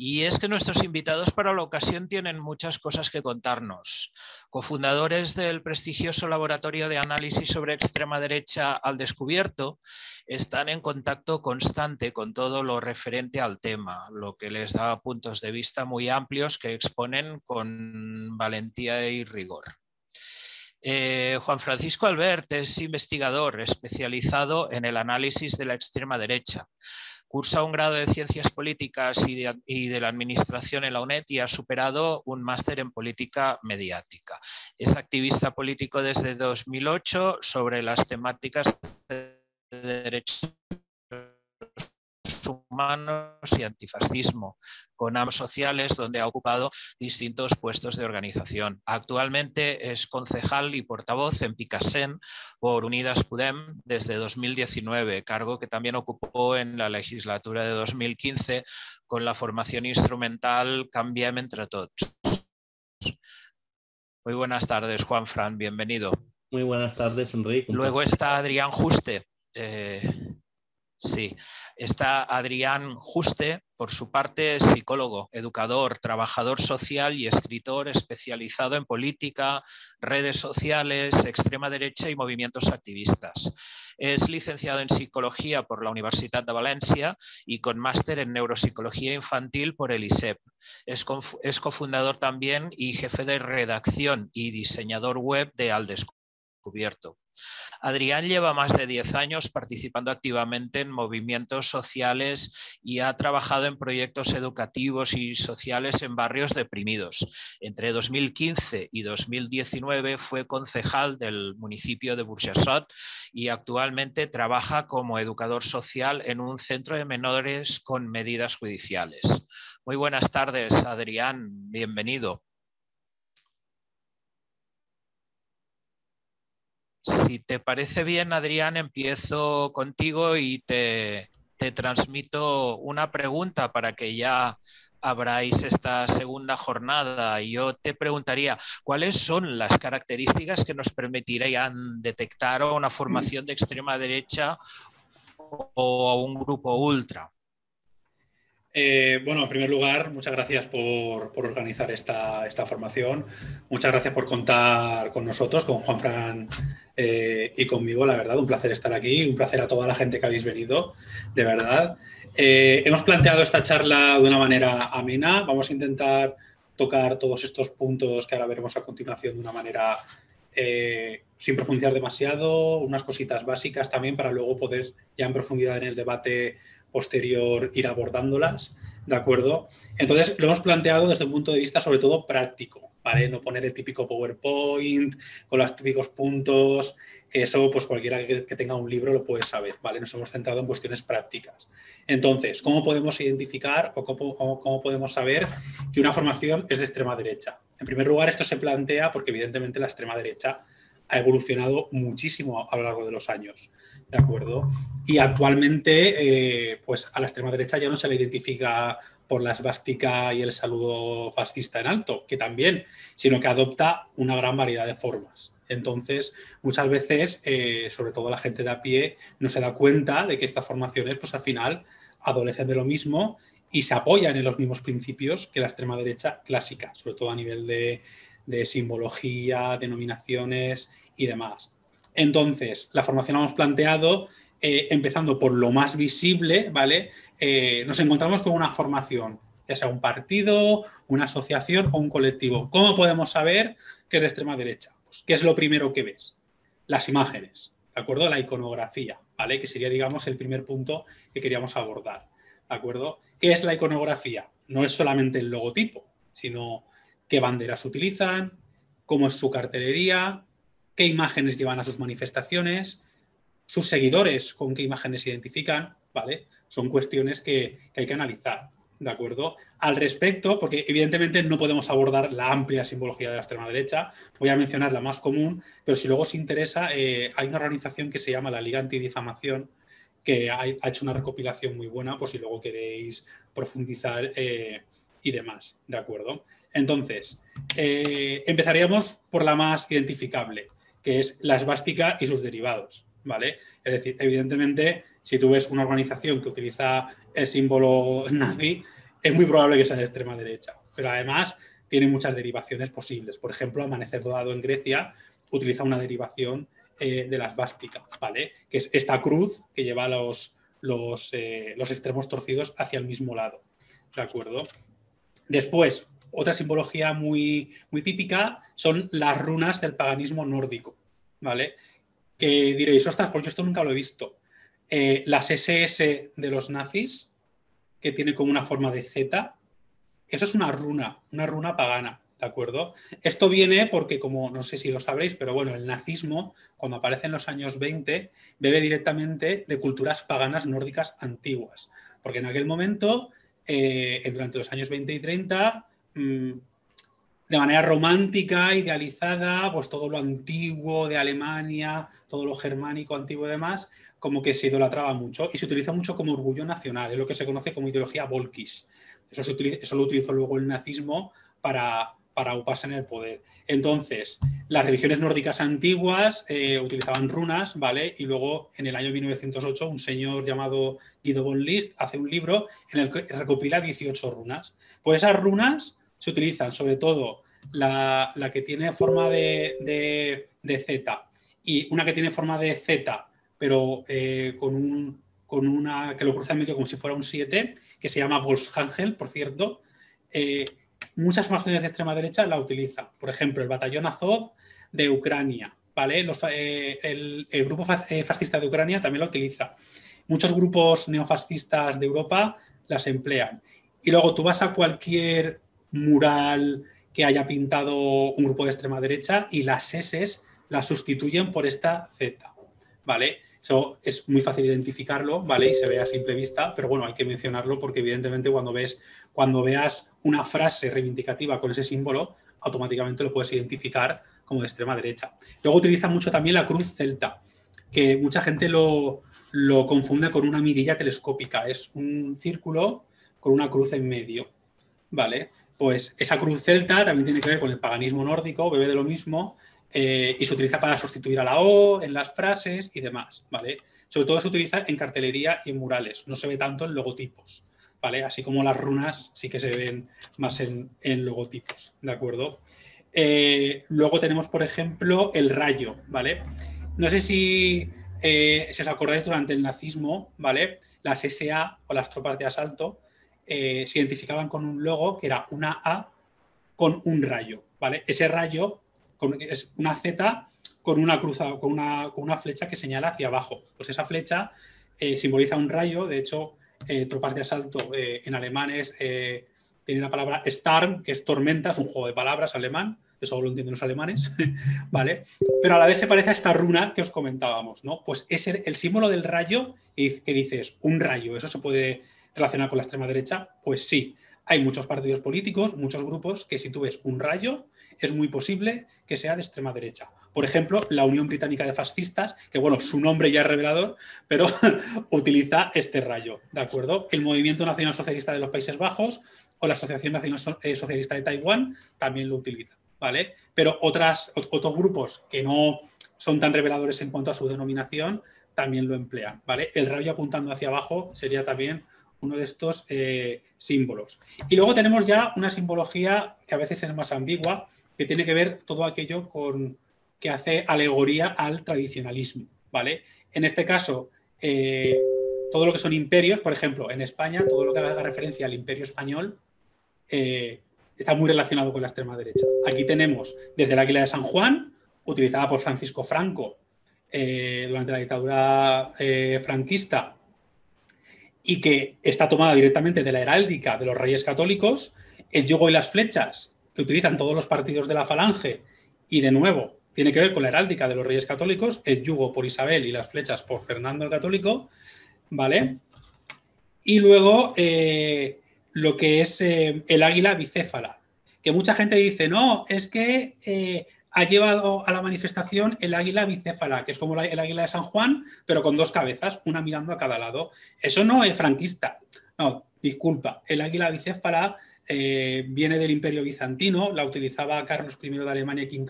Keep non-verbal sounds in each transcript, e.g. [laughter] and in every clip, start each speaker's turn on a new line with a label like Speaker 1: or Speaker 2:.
Speaker 1: Y es que nuestros invitados para la ocasión tienen muchas cosas que contarnos. Cofundadores del prestigioso laboratorio de análisis sobre extrema derecha al descubierto, están en contacto constante con todo lo referente al tema, lo que les da puntos de vista muy amplios que exponen con valentía y rigor. Eh, Juan Francisco Albert es investigador especializado en el análisis de la extrema derecha Cursa un grado de Ciencias Políticas y de, la Administración en la UNED y ha superado un máster en Política Mediática. Es activista político desde 2008 sobre las temáticas de derechos humanos y antifascismo, con AMS sociales donde ha ocupado distintos puestos de organización. Actualmente es concejal y portavoz en Picasen por Unidas Pudem desde 2019, cargo que también ocupó en la legislatura de 2015 con la formación instrumental Cambiem entre todos. Muy buenas tardes, Juan Fran, bienvenido. Muy buenas tardes, Enrique. Luego está Adrián Juste, eh, Sí, está Adrián Juste, por su parte, es psicólogo, educador, trabajador social y escritor especializado en política, redes sociales, extrema derecha y movimientos activistas. Es licenciado en psicología por la Universidad de Valencia y con máster en neuropsicología infantil por el ISEP. Es, cofundador también y jefe de redacción y diseñador web de Aldesco. Adrián lleva más de 10 años participando activamente en movimientos sociales y ha trabajado en proyectos educativos y sociales en barrios deprimidos. Entre 2015 y 2019 fue concejal del municipio de Bursasot y actualmente trabaja como educador social en un centro de menores con medidas judiciales. Muy buenas tardes, Adrián. Bienvenido. Si te parece bien, Adrián, empiezo contigo y te, transmito una pregunta para que ya abráis esta segunda jornada. Yo te preguntaría, ¿cuáles son las características que nos permitirían detectar a una formación de extrema derecha
Speaker 2: o a un grupo ultra? Eh, bueno, en primer lugar, muchas gracias por, organizar esta, formación. Muchas gracias por contar con nosotros, con Juan Fran eh, y conmigo. La verdad, un placer estar aquí, un placer a toda la gente que habéis venido, de verdad. Eh, hemos planteado esta charla de una manera amena. Vamos a intentar tocar todos estos puntos que ahora veremos a continuación de una manera sin profundizar demasiado, unas cositas básicas también para luego poder ya en profundidad en el debate posterior ir abordándolas, ¿de acuerdo? Entonces, lo hemos planteado desde un punto de vista sobre todo práctico, ¿vale? No poner el típico PowerPoint con los típicos puntos, que eso pues cualquiera que, tenga un libro lo puede saber, ¿vale? Nos hemos centrado en cuestiones prácticas. Entonces, ¿cómo podemos identificar o cómo podemos saber que una formación es de extrema derecha? En primer lugar, esto se plantea porque evidentemente la extrema derecha ha evolucionado muchísimo a lo largo de los años, ¿de acuerdo? Y actualmente, eh, pues a la extrema derecha ya no se le identifica por la esvástica y el saludo fascista en alto, que también, sino que adopta una gran variedad de formas. Entonces, muchas veces, eh, sobre todo la gente de a pie, no se da cuenta de que estas formaciones, pues al final, adolecen de lo mismo y se apoyan en los mismos principios que la extrema derecha clásica, sobre todo a nivel de, de simbología, denominaciones y demás. Entonces, la formación hemos planteado eh, empezando por lo más visible, ¿vale? Eh, nos encontramos con una formación, ya sea un partido, una asociación o un colectivo. ¿Cómo podemos saber que es de extrema derecha? Pues, ¿qué es lo primero que ves? Las imágenes, ¿de acuerdo? La iconografía, ¿vale? Que sería, digamos, el primer punto que queríamos abordar, ¿de acuerdo? ¿Qué es la iconografía? No es solamente el logotipo, sino qué banderas utilizan, cómo es su cartelería, qué imágenes llevan a sus manifestaciones, sus seguidores con qué imágenes se identifican, ¿vale? Son cuestiones que, hay que analizar. ¿De acuerdo? Al respecto, porque evidentemente no podemos abordar la amplia simbología de la extrema derecha, voy a mencionar la más común, pero si luego os interesa, eh, hay una organización que se llama la Liga Antidifamación, que ha, hecho una recopilación muy buena, por si luego queréis profundizar eh, y demás, ¿de acuerdo? Entonces, eh, empezaríamos por la más identificable, que es la esvástica y sus derivados. ¿Vale? Es decir, evidentemente, si tú ves una organización que utiliza el símbolo [laughs] nazi, es muy probable que sea de extrema derecha. Pero además tiene muchas derivaciones posibles. Por ejemplo, Amanecer Dorado en Grecia utiliza una derivación eh, de la esvástica, ¿vale? Que es esta cruz que lleva los, los, eh, los extremos torcidos hacia el mismo lado. ¿De acuerdo? Después, otra simbología muy, muy típica son las runas del paganismo nórdico, ¿vale? Que diréis, ostras, porque esto nunca lo he visto. Eh, las SS de los nazis, que tiene como una forma de Z, eso es una runa, una runa pagana, ¿de acuerdo? Esto viene porque, como no sé si lo sabréis, pero bueno, el nazismo, cuando aparece en los años 20, bebe directamente de culturas paganas nórdicas antiguas, porque en aquel momento, durante eh, los años 20 y 30, Mm, de manera romántica, idealizada, pues todo lo antiguo de Alemania, todo lo germánico antiguo y demás, como que se idolatraba mucho y se utiliza mucho como orgullo nacional, es lo que se conoce como ideología Volkis. Eso, lo utilizó luego el nazismo para, para uparse en el poder. Entonces, las religiones nórdicas antiguas eh, utilizaban runas, ¿vale? Y luego, en el año 1908, un señor llamado Guido von List hace un libro en el que recopila 18 runas. Pues esas runas se utilizan, sobre todo la, que tiene forma de, de, Z y una que tiene forma de Z, pero eh, con, un, con una que lo cruza en medio como si fuera un 7, que se llama Wolfsangel, por cierto. Eh, muchas formaciones de extrema derecha la utilizan. Por ejemplo, el batallón Azov de Ucrania, ¿vale? Eh, el, el, grupo fascista de Ucrania también la utiliza. Muchos grupos neofascistas de Europa las emplean. Y luego tú vas a cualquier mural que haya pintado un grupo de extrema derecha y las S las sustituyen por esta Z. ¿Vale? Eso es muy fácil identificarlo, ¿vale? Y se ve a simple vista, pero bueno, hay que mencionarlo porque evidentemente cuando ves, cuando veas una frase reivindicativa con ese símbolo, automáticamente lo puedes identificar como de extrema derecha. Luego utiliza mucho también la cruz celta, que mucha gente lo, lo confunde con una mirilla telescópica. Es un círculo con una cruz en medio, ¿vale? pues esa cruz celta también tiene que ver con el paganismo nórdico, bebe de lo mismo, eh, y se utiliza para sustituir a la O en las frases y demás, ¿vale? Sobre todo se utiliza en cartelería y en murales, no se ve tanto en logotipos, ¿vale? Así como las runas sí que se ven más en, logotipos, ¿de acuerdo? Eh, luego tenemos, por ejemplo, el rayo, ¿vale? No sé si, se eh, si os acordáis durante el nazismo, ¿vale? Las SA o las tropas de asalto eh, se identificaban con un logo que era una A con un rayo, ¿vale? Ese rayo con, es una Z con una, cruz con una, una flecha que señala hacia abajo. Pues esa flecha eh, simboliza un rayo, de hecho, eh, tropas de asalto en alemán es, tiene la palabra Starm, que es tormenta, es un juego de palabras alemán, eso lo entienden los alemanes, [laughs] ¿vale? Pero a la vez se parece a esta runa que os comentábamos, ¿no? Pues es el, el símbolo del rayo que dices, un rayo, eso se puede relacionada con la extrema derecha? Pues sí, hay muchos partidos políticos, muchos grupos que si tú ves un rayo, es muy posible que sea de extrema derecha. Por ejemplo, la Unión Británica de Fascistas, que bueno, su nombre ya es revelador, pero [laughs] utiliza este rayo, ¿de acuerdo? El Movimiento Nacional Socialista de los Países Bajos o la Asociación Nacional eh, Socialista de Taiwán también lo utiliza, ¿vale? Pero otros grupos que no son tan reveladores en cuanto a su denominación también lo emplean, ¿vale? El rayo apuntando hacia abajo sería también uno de estos eh, símbolos. Y luego tenemos ya una simbología que a veces es más ambigua, que tiene que ver todo aquello con que hace alegoría al tradicionalismo. ¿vale? En este caso, eh, todo lo que son imperios, por ejemplo, en España, todo lo que haga referencia al imperio español eh, está muy relacionado con la extrema derecha. Aquí tenemos desde la águila de San Juan, utilizada por Francisco Franco durante la dictadura franquista y que está tomada directamente de la heráldica de los reyes católicos, el yugo y las flechas que utilizan todos los partidos de la falange y de nuevo tiene que ver con la heráldica de los reyes católicos, el yugo por Isabel y las flechas por Fernando el Católico, ¿vale? Y luego eh, lo que es eh, el águila bicéfala, que mucha gente dice, no, es que eh, ha llevado a la manifestación el águila bicéfala, que es como el águila de San Juan, pero con dos cabezas, una mirando a cada lado. Eso no es franquista. No, disculpa. El águila bicéfala eh, viene del Imperio Bizantino, la utilizaba Carlos I de Alemania y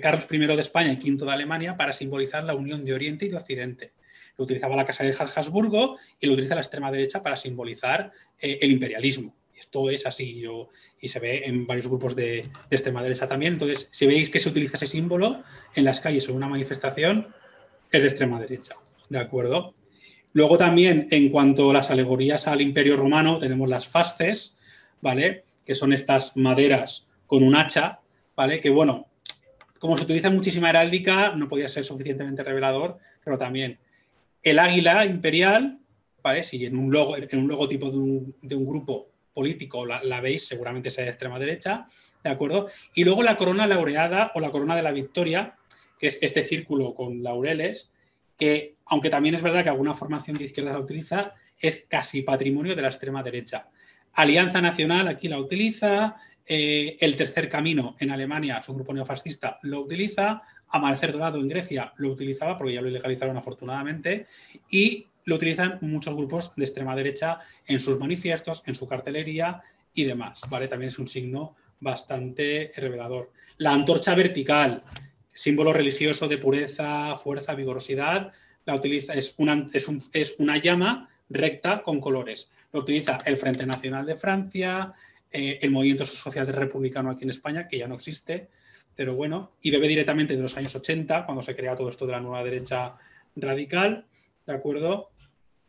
Speaker 2: Carlos I de España y V de Alemania para simbolizar la unión de Oriente y de Occidente. Lo utilizaba la Casa de Habsburgo y lo utiliza la extrema derecha para simbolizar eh, el imperialismo. Esto es así y se ve en varios grupos de, extrema derecha también. Entonces, si veis que se utiliza ese símbolo en las calles o en una manifestación, es de extrema derecha. ¿De acuerdo? Luego también, en cuanto a las alegorías al Imperio Romano, tenemos las fasces, ¿vale? Que son estas maderas con un hacha, ¿vale? Que bueno, como se utiliza muchísima heráldica, no podía ser suficientemente revelador, pero también el águila imperial, ¿vale? Si en un, logo, en un logotipo de un grupo político la, veis, seguramente sea de extrema derecha, ¿de acuerdo? Y luego la corona laureada o la corona de la victoria, que es este círculo con laureles, que aunque también es verdad que alguna formación de izquierda la utiliza, es casi patrimonio de la extrema derecha. Alianza Nacional aquí la utiliza, eh, El Tercer Camino en Alemania, su grupo neofascista, lo utiliza, Amanecer Dorado en Grecia lo utilizaba porque ya lo ilegalizaron afortunadamente, y lo utilizan muchos grupos de extrema derecha en sus manifiestos, en su cartelería y demás. ¿vale? También es un signo bastante revelador. La antorcha vertical, símbolo religioso de pureza, fuerza, vigorosidad, la utiliza, es, una, una llama recta con colores. Lo utiliza el Frente Nacional de Francia, eh, el Movimiento Social Republicano aquí en España, que ya no existe, pero bueno, y bebe directamente de los años 80, cuando se crea todo esto de la nueva derecha radical. ¿de acuerdo?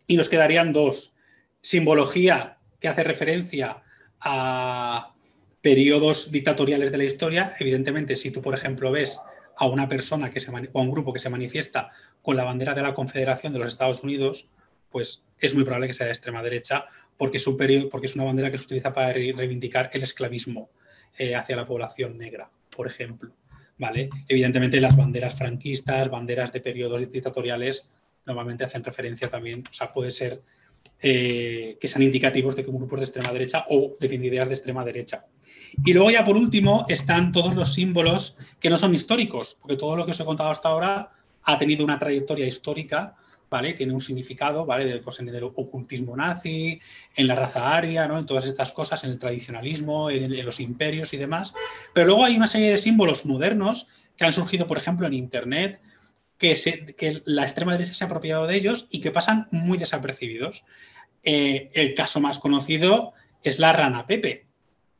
Speaker 2: Y nos quedarían dos. Simbología que hace referencia a periodos dictatoriales de la historia. Evidentemente, si tú, por ejemplo, ves a una persona que se o a un grupo que se manifiesta con la bandera de la Confederación de los Estados Unidos, pues es muy probable que sea de extrema derecha, porque es, porque es una bandera que se utiliza para reivindicar el esclavismo eh, hacia la población negra, por ejemplo. ¿Vale? Evidentemente las banderas franquistas, banderas de periodos dictatoriales normalmente hacen referencia también, o sea, puede ser eh, que sean indicativos de que un grupo de extrema derecha o de ideas de extrema derecha. Y luego ya por último están todos los símbolos que no son históricos, porque todo lo que os he contado hasta ahora ha tenido una trayectoria histórica, ¿vale? Tiene un significado, ¿vale? Pues en el ocultismo nazi, en la raza aria, ¿no? En todas estas cosas, en el tradicionalismo, en los imperios y demás. Pero luego hay una serie de símbolos modernos que han surgido, por ejemplo, en Internet, que, la extrema derecha se ha apropiado de ellos y que pasan muy desapercibidos. Eh, el caso más conocido es la rana Pepe.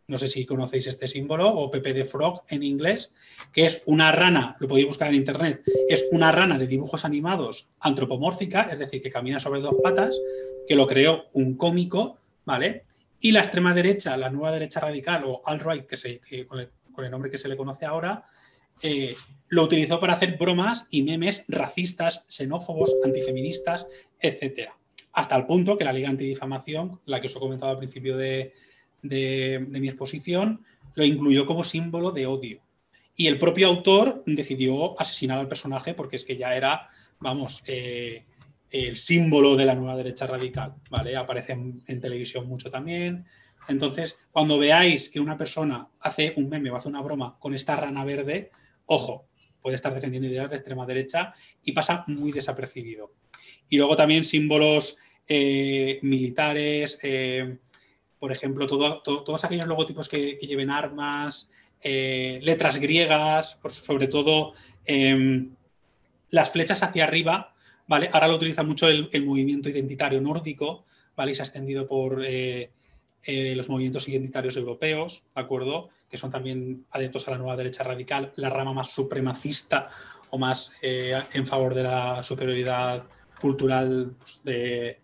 Speaker 2: No sé si conocéis este símbolo o Pepe de Frog en inglés, que es una rana, lo podéis buscar en internet, es una rana de dibujos animados antropomórfica, es decir, que camina sobre dos patas, que lo creó un cómico, ¿vale? Y la extrema derecha, la nueva derecha radical o alt-right, que con el nombre que se le conoce ahora, eh, lo utilizó para hacer bromas y memes racistas, xenófobos, antifeministas, etc. Hasta el punto que la Liga Antidifamación, la que os he comentado al principio de, mi exposición, lo incluyó como símbolo de odio. Y el propio autor decidió asesinar al personaje porque es que ya era, vamos, eh, el símbolo de la nueva derecha radical, ¿vale? Aparece en, televisión mucho también. Entonces, cuando veáis que una persona hace un meme o hace una broma con esta rana verde, ojo, puede estar defendiendo ideas de extrema derecha y pasa muy desapercibido. Y luego también símbolos eh, militares, eh, por ejemplo, todos aquellos logotipos que, lleven armas, eh, letras griegas, sobre todo em, las flechas hacia arriba, ¿vale? Ahora lo utiliza mucho el, movimiento identitario nórdico, ¿vale? Y se ha extendido por los movimientos identitarios europeos, ¿de acuerdo? que son también adeptos a la nueva derecha radical, la rama más supremacista o más eh, en favor de la superioridad cultural pues, de,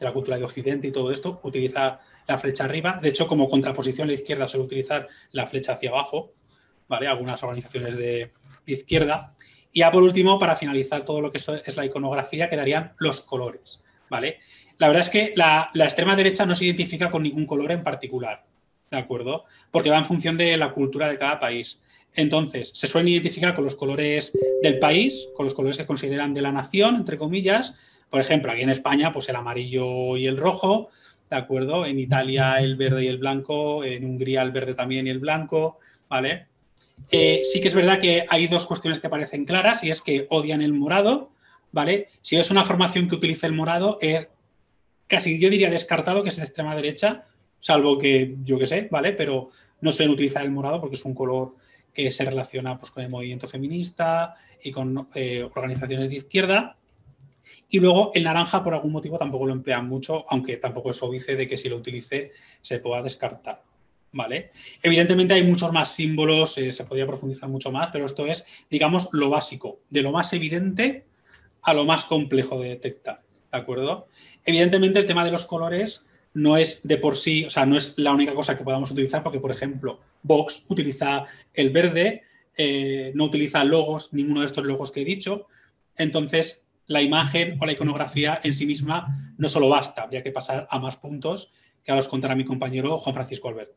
Speaker 2: la cultura de Occidente y todo esto, utiliza la flecha arriba. De hecho, como contraposición, la izquierda suele utilizar la flecha hacia abajo, ¿vale? Algunas organizaciones de, izquierda. Y ya por último, para finalizar todo lo que es la iconografía, quedarían los colores, ¿vale? La verdad es que la extrema derecha no se identifica con ningún color en particular. ¿de acuerdo? Porque va en función de la cultura de cada país. Entonces, se suelen identificar con los colores del país, con los colores que consideran de la nación, entre comillas. Por ejemplo, aquí en España, pues el amarillo y el rojo, ¿de acuerdo? En Italia el verde y el blanco, en Hungría el verde también y el blanco, ¿vale? Eh, sí que es verdad que hay dos cuestiones que parecen claras y es que odian el morado, ¿vale? Si es una formación que utiliza el morado, es eh, casi yo diría descartado que es de extrema derecha, salvo que yo qué sé, ¿vale? Pero no suelen utilizar el morado porque es un color que se relaciona pues, con el movimiento feminista y con eh, organizaciones de izquierda. Y luego el naranja por algún motivo tampoco lo emplean mucho, aunque tampoco es obvio de que si lo utilice se pueda descartar. ¿Vale? Evidentemente hay muchos más símbolos, eh, se podría profundizar mucho más, pero esto es, digamos, lo básico, de lo más evidente a lo más complejo de detectar. ¿De acuerdo? Evidentemente el tema de los colores no es de por sí, o sea, no es la única cosa que podamos utilizar, porque, por ejemplo, Vox utiliza el verde, eh, no utiliza logos, ninguno de estos logos que he dicho. Entonces, la imagen o la iconografía en sí misma no solo basta, habría que pasar a más puntos que ahora os contará mi compañero Juan Francisco Albert.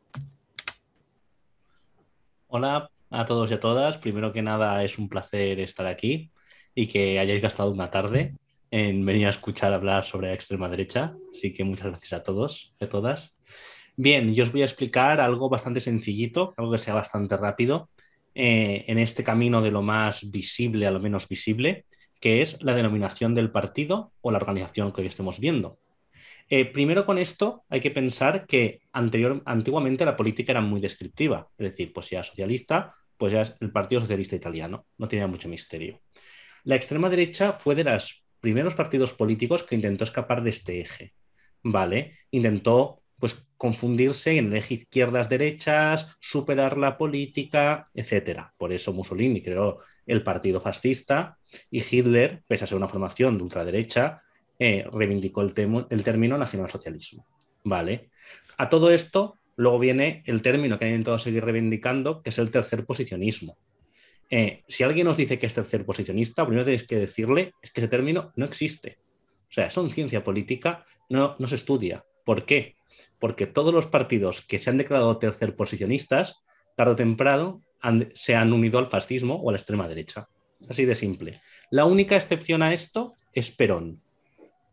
Speaker 3: Hola a todos y a todas. Primero que nada, es un placer estar aquí y que hayáis gastado una tarde en venir a escuchar hablar sobre la extrema derecha. Así que muchas gracias a todos y a todas. Bien, yo os voy a explicar algo bastante sencillito, algo que sea bastante rápido, eh, en este camino de lo más visible a lo menos visible, que es la denominación del partido o la organización que hoy estemos viendo. Eh, primero con esto hay que pensar que anterior, antiguamente la política era muy descriptiva, es decir, pues si socialista, pues ya es el Partido Socialista Italiano, no tenía mucho misterio. La extrema derecha fue de las primeros partidos políticos que intentó escapar de este eje, ¿vale? Intentó pues confundirse en el eje izquierdas derechas, superar la política, etcétera. Por eso Mussolini creó el partido fascista y Hitler, pese a ser una formación de ultraderecha, eh, reivindicó el, el, término nacionalsocialismo. ¿Vale? A todo esto luego viene el término que han intentado seguir reivindicando, que es el tercer posicionismo, eh, si alguien nos dice que es tercer posicionista, lo primero que tenéis que decirle es que ese término no existe. O sea, son ciencia política, no, se estudia. ¿Por qué? Porque todos los partidos que se han declarado tercer posicionistas, tarde o temprano, se han unido al fascismo o a la extrema derecha. Así de simple. La única excepción a esto es Perón,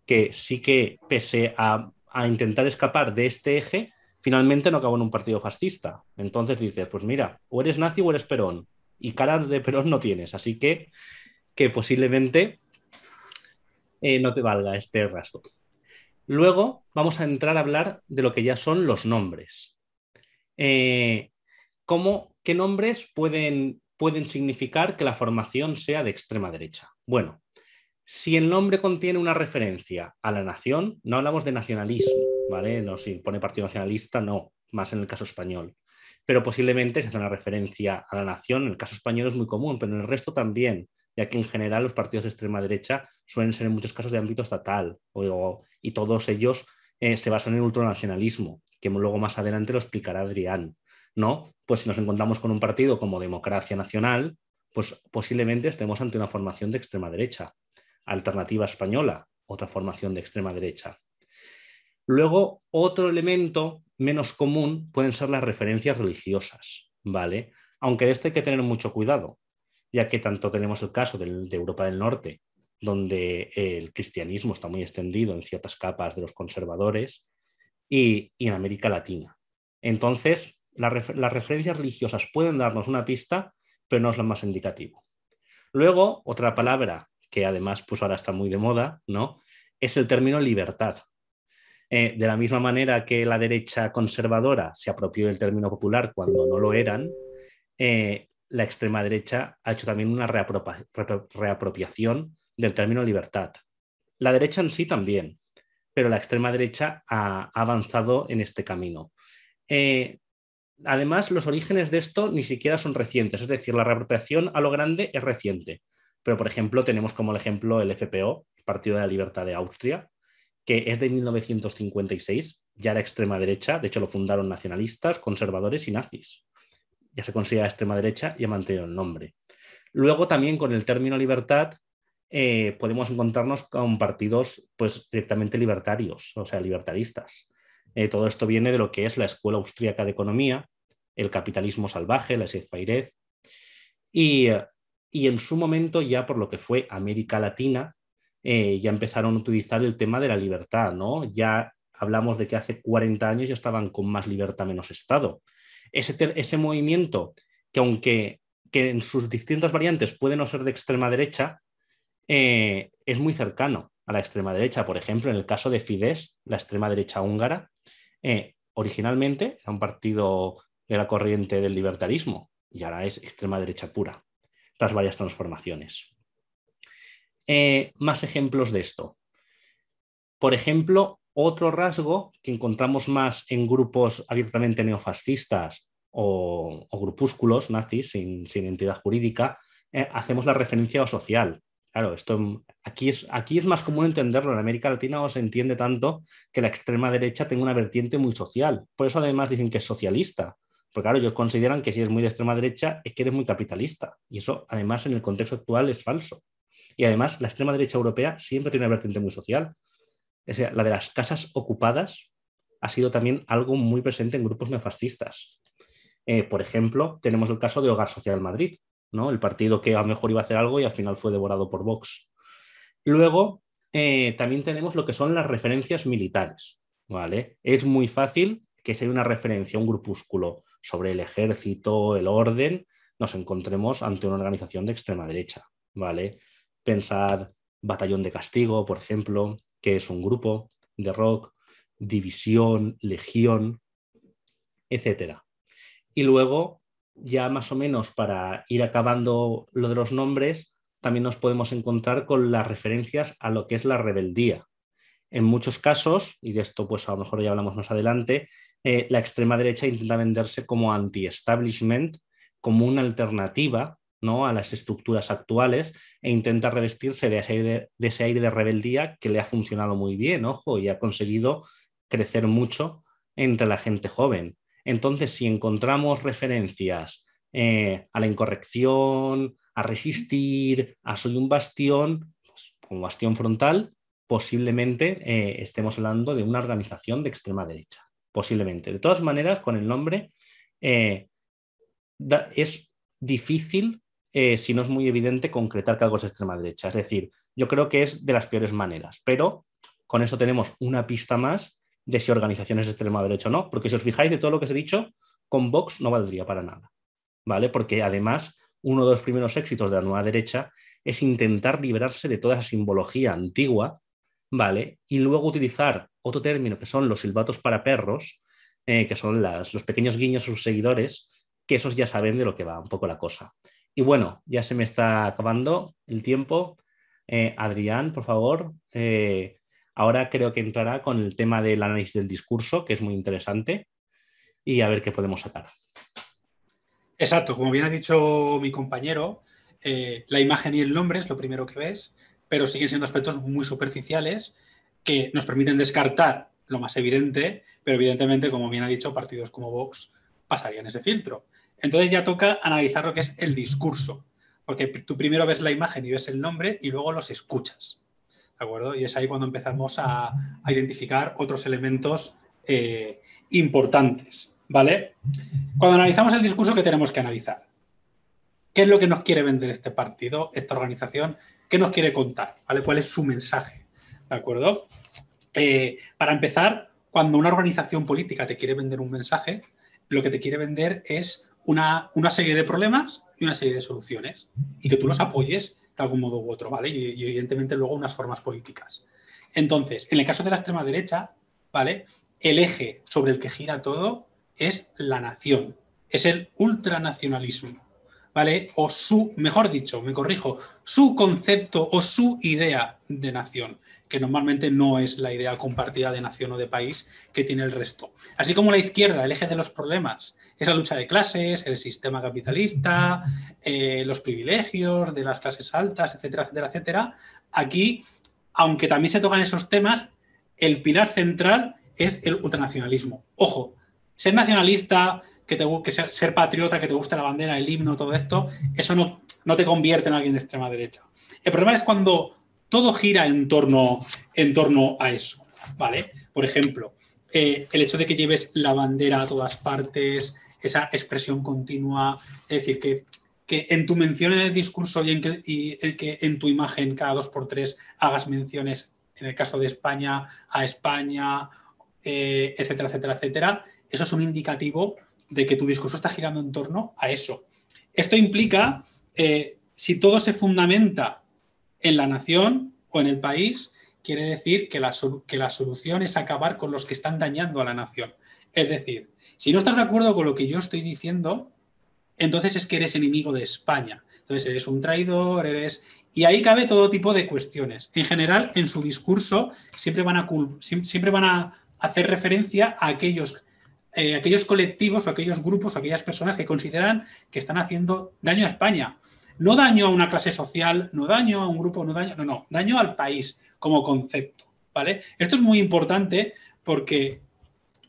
Speaker 3: que sí que, pese a intentar escapar de este eje, finalmente no acabó en un partido fascista. Entonces dices, pues mira, o eres nazi o eres Perón y cara de Perón no tienes, así que, que posiblemente eh, no te valga este rasgo. Luego vamos a entrar a hablar de lo que ya son los nombres. Eh, ¿cómo, ¿Qué nombres pueden, pueden significar que la formación sea de extrema derecha? Bueno, si el nombre contiene una referencia a la nación, no hablamos de nacionalismo, ¿vale? No si pone Partido Nacionalista, no, más en el caso español pero posiblemente se hace una referencia a la nación, en el caso español es muy común, pero en el resto también, ya que en general los partidos de extrema derecha suelen ser en muchos casos de ámbito estatal y todos ellos eh, se basan en el ultranacionalismo, que luego más adelante lo explicará Adrián. ¿no? Pues si nos encontramos con un partido como Democracia Nacional, pues posiblemente estemos ante una formación de extrema derecha. Alternativa Española, otra formación de extrema derecha. Luego, otro elemento menos común pueden ser las referencias religiosas, ¿vale? Aunque de esto hay que tener mucho cuidado, ya que tanto tenemos el caso de, Europa del Norte, donde el cristianismo está muy extendido en ciertas capas de los conservadores, y, en América Latina. Entonces, las referencias religiosas pueden darnos una pista, pero no es lo más indicativo. Luego, otra palabra que además pues ahora está muy de moda, ¿no? Es el término libertad, eh, de la misma manera que la derecha conservadora se apropió del término popular cuando no lo eran, eh, la extrema derecha ha hecho también una reapropiación del término libertad. La derecha en sí también, pero la extrema derecha ha avanzado en este camino. Eh, además, los orígenes de esto ni siquiera son recientes, es decir, la reapropiación a lo grande es reciente. Pero, por ejemplo, tenemos como el ejemplo el FPO, el Partido de la Libertad de Austria, que es de 1956, ya era extrema derecha, de hecho lo fundaron nacionalistas, conservadores y nazis. Ya se considera extrema derecha y ha mantenido el nombre. Luego también con el término libertad eh, podemos encontrarnos con partidos pues, directamente libertarios, o sea, libertaristas. Eh, todo esto viene de lo que es la Escuela Austríaca de Economía, el capitalismo salvaje, la Seifairez, y, y en su momento ya por lo que fue América Latina, eh, ya empezaron a utilizar el tema de la libertad, ¿no? Ya hablamos de que hace 40 años ya estaban con más libertad, menos Estado. Ese, movimiento, que aunque en sus distintas variantes puede no ser de extrema derecha, eh, es muy cercano a la extrema derecha. Por ejemplo, en el caso de Fidesz, la extrema derecha húngara, eh, originalmente era un partido de la corriente del libertarismo y ahora es extrema derecha pura, tras varias transformaciones. Eh, más ejemplos de esto. Por ejemplo, otro rasgo que encontramos más en grupos abiertamente neofascistas o, grupúsculos nazis sin, entidad jurídica, eh, hacemos la referencia a social. Claro, esto aquí es, aquí es más común entenderlo. En América Latina no se entiende tanto que la extrema derecha tenga una vertiente muy social. Por eso además dicen que es socialista. Porque claro, ellos consideran que si es muy de extrema derecha es que eres muy capitalista. Y eso además en el contexto actual es falso. Y además, la extrema derecha europea siempre tiene una vertiente muy social. es la de las casas ocupadas ha sido también algo muy presente en grupos neofascistas. Eh, por ejemplo, tenemos el caso de Hogar Social Madrid, ¿no? el partido que a lo mejor iba a hacer algo y al final fue devorado por Vox. Luego, eh, también tenemos lo que son las referencias militares. ¿vale? Es muy fácil que si hay una referencia, un grupúsculo sobre el ejército, el orden, nos encontremos ante una organización de extrema derecha. ¿vale? Pensad Batallón de Castigo, por ejemplo, que es un grupo de rock, División, Legión, etc. Y luego, ya más o menos para ir acabando lo de los nombres, también nos podemos encontrar con las referencias a lo que es la rebeldía. En muchos casos, y de esto pues a lo mejor ya hablamos más adelante, eh, la extrema derecha intenta venderse como anti-establishment, como una alternativa a las estructuras actuales e intenta revestirse de ese, aire, de rebeldía que le ha funcionado muy bien, ojo, y ha conseguido crecer mucho entre la gente joven. Entonces, si encontramos referencias eh, a la incorrección, a resistir, a soy un bastión, un pues, bastión frontal, posiblemente eh, estemos hablando de una organización de extrema derecha, posiblemente. De todas maneras, con el nombre eh, es difícil eh, si no es muy evidente concretar que algo es extrema derecha. Es decir, yo creo que es de las peores maneras, pero con eso tenemos una pista más de si organización es extrema derecha o no, porque si os fijáis de todo lo que os he dicho, con Vox no valdría para nada, ¿vale? Porque además uno de los primeros éxitos de la nueva derecha es intentar liberarse de toda esa simbología antigua, ¿vale? Y luego utilizar otro término que son los silbatos para perros, eh, que son los pequeños guiños a sus seguidores, que esos ya saben de lo que va un poco la cosa. Y bueno, ya se me está acabando el tiempo. Eh, Adrián, por favor, eh, ahora creo que entrará con el tema del análisis del discurso, que es muy interesante, y a ver qué podemos sacar.
Speaker 2: Exacto, como bien ha dicho mi compañero, eh, la imagen y el nombre es lo primero que ves, pero siguen siendo aspectos muy superficiales que nos permiten descartar lo más evidente, pero evidentemente, como bien ha dicho, partidos como Vox pasarían ese filtro. Entonces ya toca analizar lo que es el discurso, porque tú primero ves la imagen y ves el nombre y luego los escuchas. ¿De acuerdo? Y es ahí cuando empezamos a, identificar otros elementos eh, importantes. ¿Vale? Cuando analizamos el discurso, ¿qué tenemos que analizar? ¿Qué es lo que nos quiere vender este partido, esta organización? ¿Qué nos quiere contar? ¿Cuál es su mensaje? ¿De acuerdo? Eh, para empezar, cuando una organización política te quiere vender un mensaje, lo que te quiere vender es una, una, serie de problemas y una serie de soluciones y que tú los apoyes de algún modo u otro, ¿vale? Y, y evidentemente luego unas formas políticas. Entonces, en el caso de la extrema derecha, ¿vale? El eje sobre el que gira todo es la nación, es el ultranacionalismo, ¿vale? O su, mejor dicho, me corrijo, su concepto o su idea de nación que normalmente no es la idea compartida de nación o de país que tiene el resto. Así como la izquierda, el eje de los problemas, es la lucha de clases, el sistema capitalista, eh, los privilegios de las clases altas, etcétera, etcétera, etcétera, aquí, aunque también se tocan esos temas, el pilar central es el ultranacionalismo. Ojo, ser nacionalista, que, te, que ser, patriota, que te guste la bandera, el himno, todo esto, eso no, no te convierte en alguien de extrema derecha. El problema es cuando todo gira en torno, en torno a eso, ¿vale? Por ejemplo, eh, el hecho de que lleves la bandera a todas partes, esa expresión continua, es decir, que, que en tu mención en el discurso y, en que, en tu imagen cada dos por tres hagas menciones, en el caso de España, a España, eh, etcétera, etcétera, etcétera, eso es un indicativo de que tu discurso está girando en torno a eso. Esto implica, eh, si todo se fundamenta en la nación o en el país, quiere decir que la, que la solución es acabar con los que están dañando a la nación. Es decir, si no estás de acuerdo con lo que yo estoy diciendo, entonces es que eres enemigo de España. Entonces eres un traidor, eres... Y ahí cabe todo tipo de cuestiones. En general, en su discurso siempre van a, siempre van a hacer referencia a aquellos, eh, aquellos colectivos o aquellos grupos o aquellas personas que consideran que están haciendo daño a España. No daño a una clase social, no daño a un grupo, no daño, no, no, daño al país como concepto, ¿vale? Esto es muy importante porque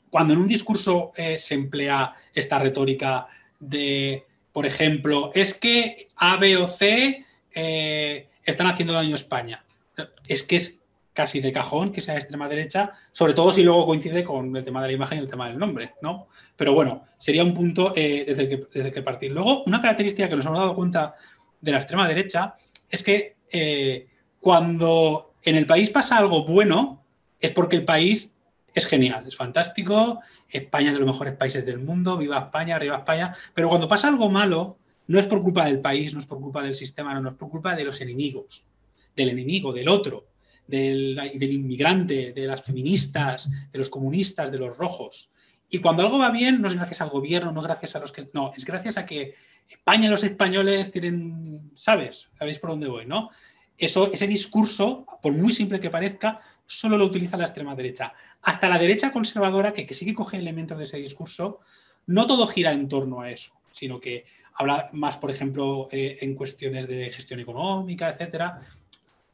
Speaker 2: cuando en un discurso eh, se emplea esta retórica de, por ejemplo, es que A, B o C eh, están haciendo daño a España. Es que es casi de cajón que sea extrema derecha, sobre todo si luego coincide con el tema de la imagen y el tema del nombre, ¿no? Pero bueno, sería un punto eh, desde, que, desde el que partir. Luego, una característica que nos hemos dado cuenta de la extrema derecha es que eh, cuando en el país pasa algo bueno, es porque el país es genial, es fantástico, España es de los mejores países del mundo, viva España, arriba España, pero cuando pasa algo malo, no es por culpa del país, no es por culpa del sistema, no, no es por culpa de los enemigos, del enemigo, del otro, del, del inmigrante, de las feministas, de los comunistas, de los rojos. Y cuando algo va bien, no es gracias al gobierno, no es gracias a los que... No, es gracias a que España, y los españoles tienen, sabes, sabéis por dónde voy, ¿no? Eso, ese discurso, por muy simple que parezca, solo lo utiliza la extrema derecha. Hasta la derecha conservadora, que, sí que coge elementos de ese discurso, no todo gira en torno a eso, sino que habla más, por ejemplo, eh, en cuestiones de gestión económica, etcétera.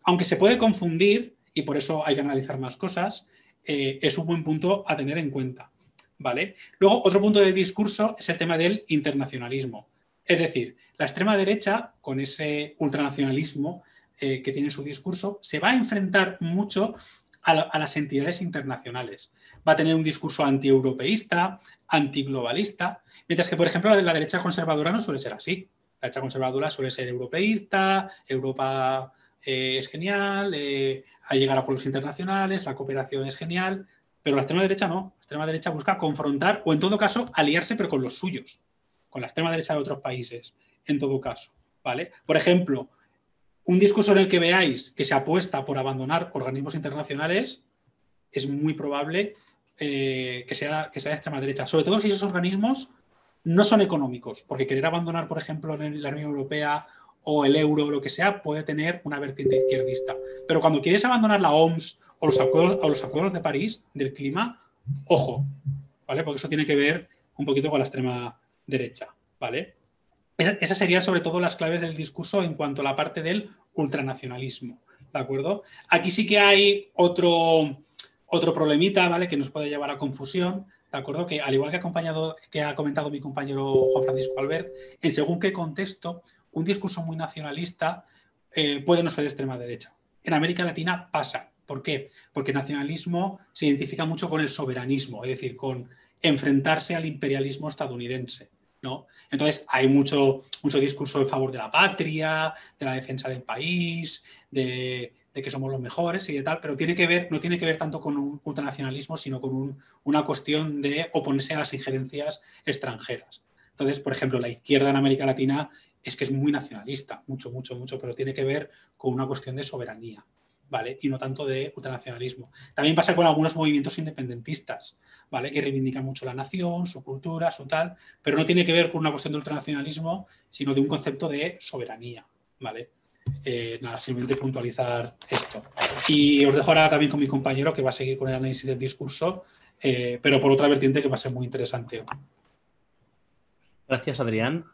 Speaker 2: Aunque se puede confundir, y por eso hay que analizar más cosas, eh, es un buen punto a tener en cuenta. ¿Vale? Luego, otro punto del discurso es el tema del internacionalismo. Es decir, la extrema derecha, con ese ultranacionalismo eh, que tiene su discurso, se va a enfrentar mucho a, las entidades internacionales. Va a tener un discurso antieuropeísta, antiglobalista, mientras que, por ejemplo, la derecha conservadora no suele ser así. La derecha conservadora suele ser europeísta, Europa eh, es genial, eh, a llegar a pueblos internacionales, la cooperación es genial, pero la extrema derecha no. La extrema derecha busca confrontar o, en todo caso, aliarse, pero con los suyos con la extrema derecha de otros países, en todo caso. ¿vale? Por ejemplo, un discurso en el que veáis que se apuesta por abandonar organismos internacionales es muy probable eh, que, sea, que sea de extrema derecha, sobre todo si esos organismos no son económicos, porque querer abandonar, por ejemplo, la Unión Europea o el euro o lo que sea puede tener una vertiente izquierdista. Pero cuando quieres abandonar la OMS o los acuerdos, o los acuerdos de París del clima, ojo, ¿vale? Porque eso tiene que ver un poquito con la extrema derecha, ¿vale? Esas serían sobre todo las claves del discurso en cuanto a la parte del ultranacionalismo, ¿de acuerdo? Aquí sí que hay otro, otro problemita, ¿vale? Que nos puede llevar a confusión, ¿de acuerdo? Que al igual que ha, acompañado, que ha comentado mi compañero Juan Francisco Albert, en según qué contexto, un discurso muy nacionalista eh, puede no ser de extrema derecha. En América Latina pasa. ¿Por qué? Porque el nacionalismo se identifica mucho con el soberanismo, es decir, con enfrentarse al imperialismo estadounidense. ¿no? Entonces hay mucho, mucho discurso en favor de la patria, de la defensa del país, de, que somos los mejores y de tal, pero tiene que ver, no tiene que ver tanto con un ultranacionalismo, sino con una cuestión de oponerse a las injerencias extranjeras. Entonces, por ejemplo, la izquierda en América Latina es que es muy nacionalista, mucho, mucho, mucho, pero tiene que ver con una cuestión de soberanía. Y no tanto de ultranacionalismo. También pasa con algunos movimientos independentistas, ¿vale? Que reivindican mucho la nación, su cultura, su tal, pero no tiene que ver con una cuestión de ultranacionalismo, sino de un concepto de soberanía, ¿vale? Eh, nada, simplemente puntualizar esto. Y os dejo ahora también con mi compañero que va a seguir con el análisis del discurso, eh, pero por otra vertiente que va a ser muy interesante.
Speaker 3: Gracias, Adrián.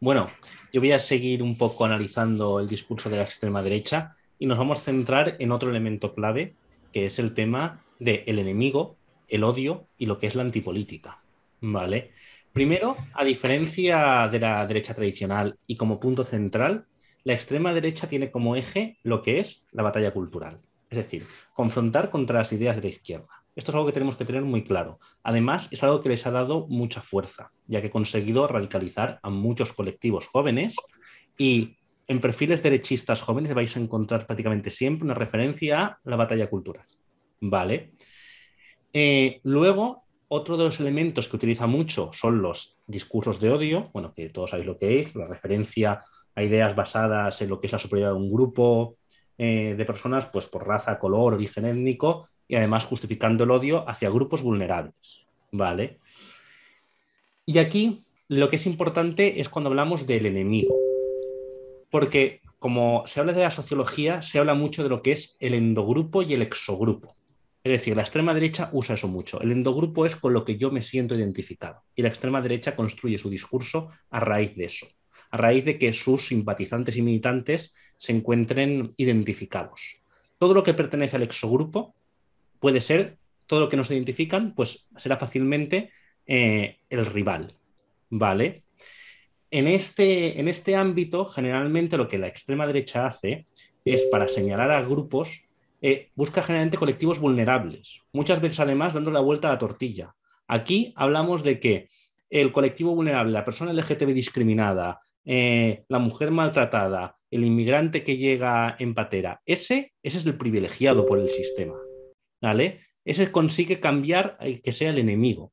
Speaker 3: Bueno, yo voy a seguir un poco analizando el discurso de la extrema derecha y nos vamos a centrar en otro elemento clave, que es el tema del enemigo, el odio y lo que es la antipolítica. ¿Vale? Primero, a diferencia de la derecha tradicional y como punto central, la extrema derecha tiene como eje lo que es la batalla cultural, es decir, confrontar contra las ideas de la izquierda. Esto es algo que tenemos que tener muy claro. Además, es algo que les ha dado mucha fuerza, ya que ha conseguido radicalizar a muchos colectivos jóvenes y en perfiles derechistas jóvenes vais a encontrar prácticamente siempre una referencia a la batalla cultural. Vale. Eh, luego, otro de los elementos que utiliza mucho son los discursos de odio, bueno, que todos sabéis lo que es, la referencia a ideas basadas en lo que es la superioridad de un grupo eh, de personas, pues por raza, color, origen étnico, y además justificando el odio hacia grupos vulnerables. Vale. Y aquí lo que es importante es cuando hablamos del enemigo porque como se habla de la sociología, se habla mucho de lo que es el endogrupo y el exogrupo. Es decir, la extrema derecha usa eso mucho. El endogrupo es con lo que yo me siento identificado y la extrema derecha construye su discurso a raíz de eso, a raíz de que sus simpatizantes y militantes se encuentren identificados. Todo lo que pertenece al exogrupo puede ser, todo lo que no se identifican, pues será fácilmente eh, el rival, ¿vale? en este, en este ámbito, generalmente lo que la extrema derecha hace es para señalar a grupos, eh, busca generalmente colectivos vulnerables, muchas veces además dando la vuelta a la tortilla. Aquí hablamos de que el colectivo vulnerable, la persona LGTB discriminada, eh, la mujer maltratada, el inmigrante que llega en patera, ese, ese es el privilegiado por el sistema. ¿vale? Ese consigue cambiar el que sea el enemigo.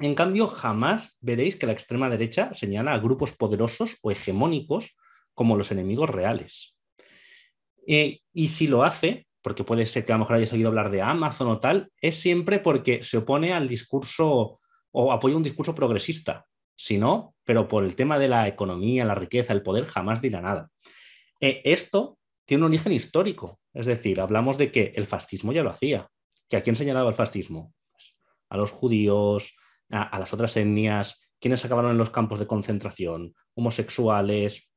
Speaker 3: En cambio, jamás veréis que la extrema derecha señala a grupos poderosos o hegemónicos como los enemigos reales. Eh, y si lo hace, porque puede ser que a lo mejor hayáis oído hablar de Amazon o tal, es siempre porque se opone al discurso o apoya un discurso progresista. Si no, pero por el tema de la economía, la riqueza, el poder, jamás dirá nada. Eh, esto tiene un origen histórico. Es decir, hablamos de que el fascismo ya lo hacía. ¿Que ¿A quién señalaba el fascismo? Pues, a los judíos, a, las otras etnias, quienes acabaron en los campos de concentración, homosexuales.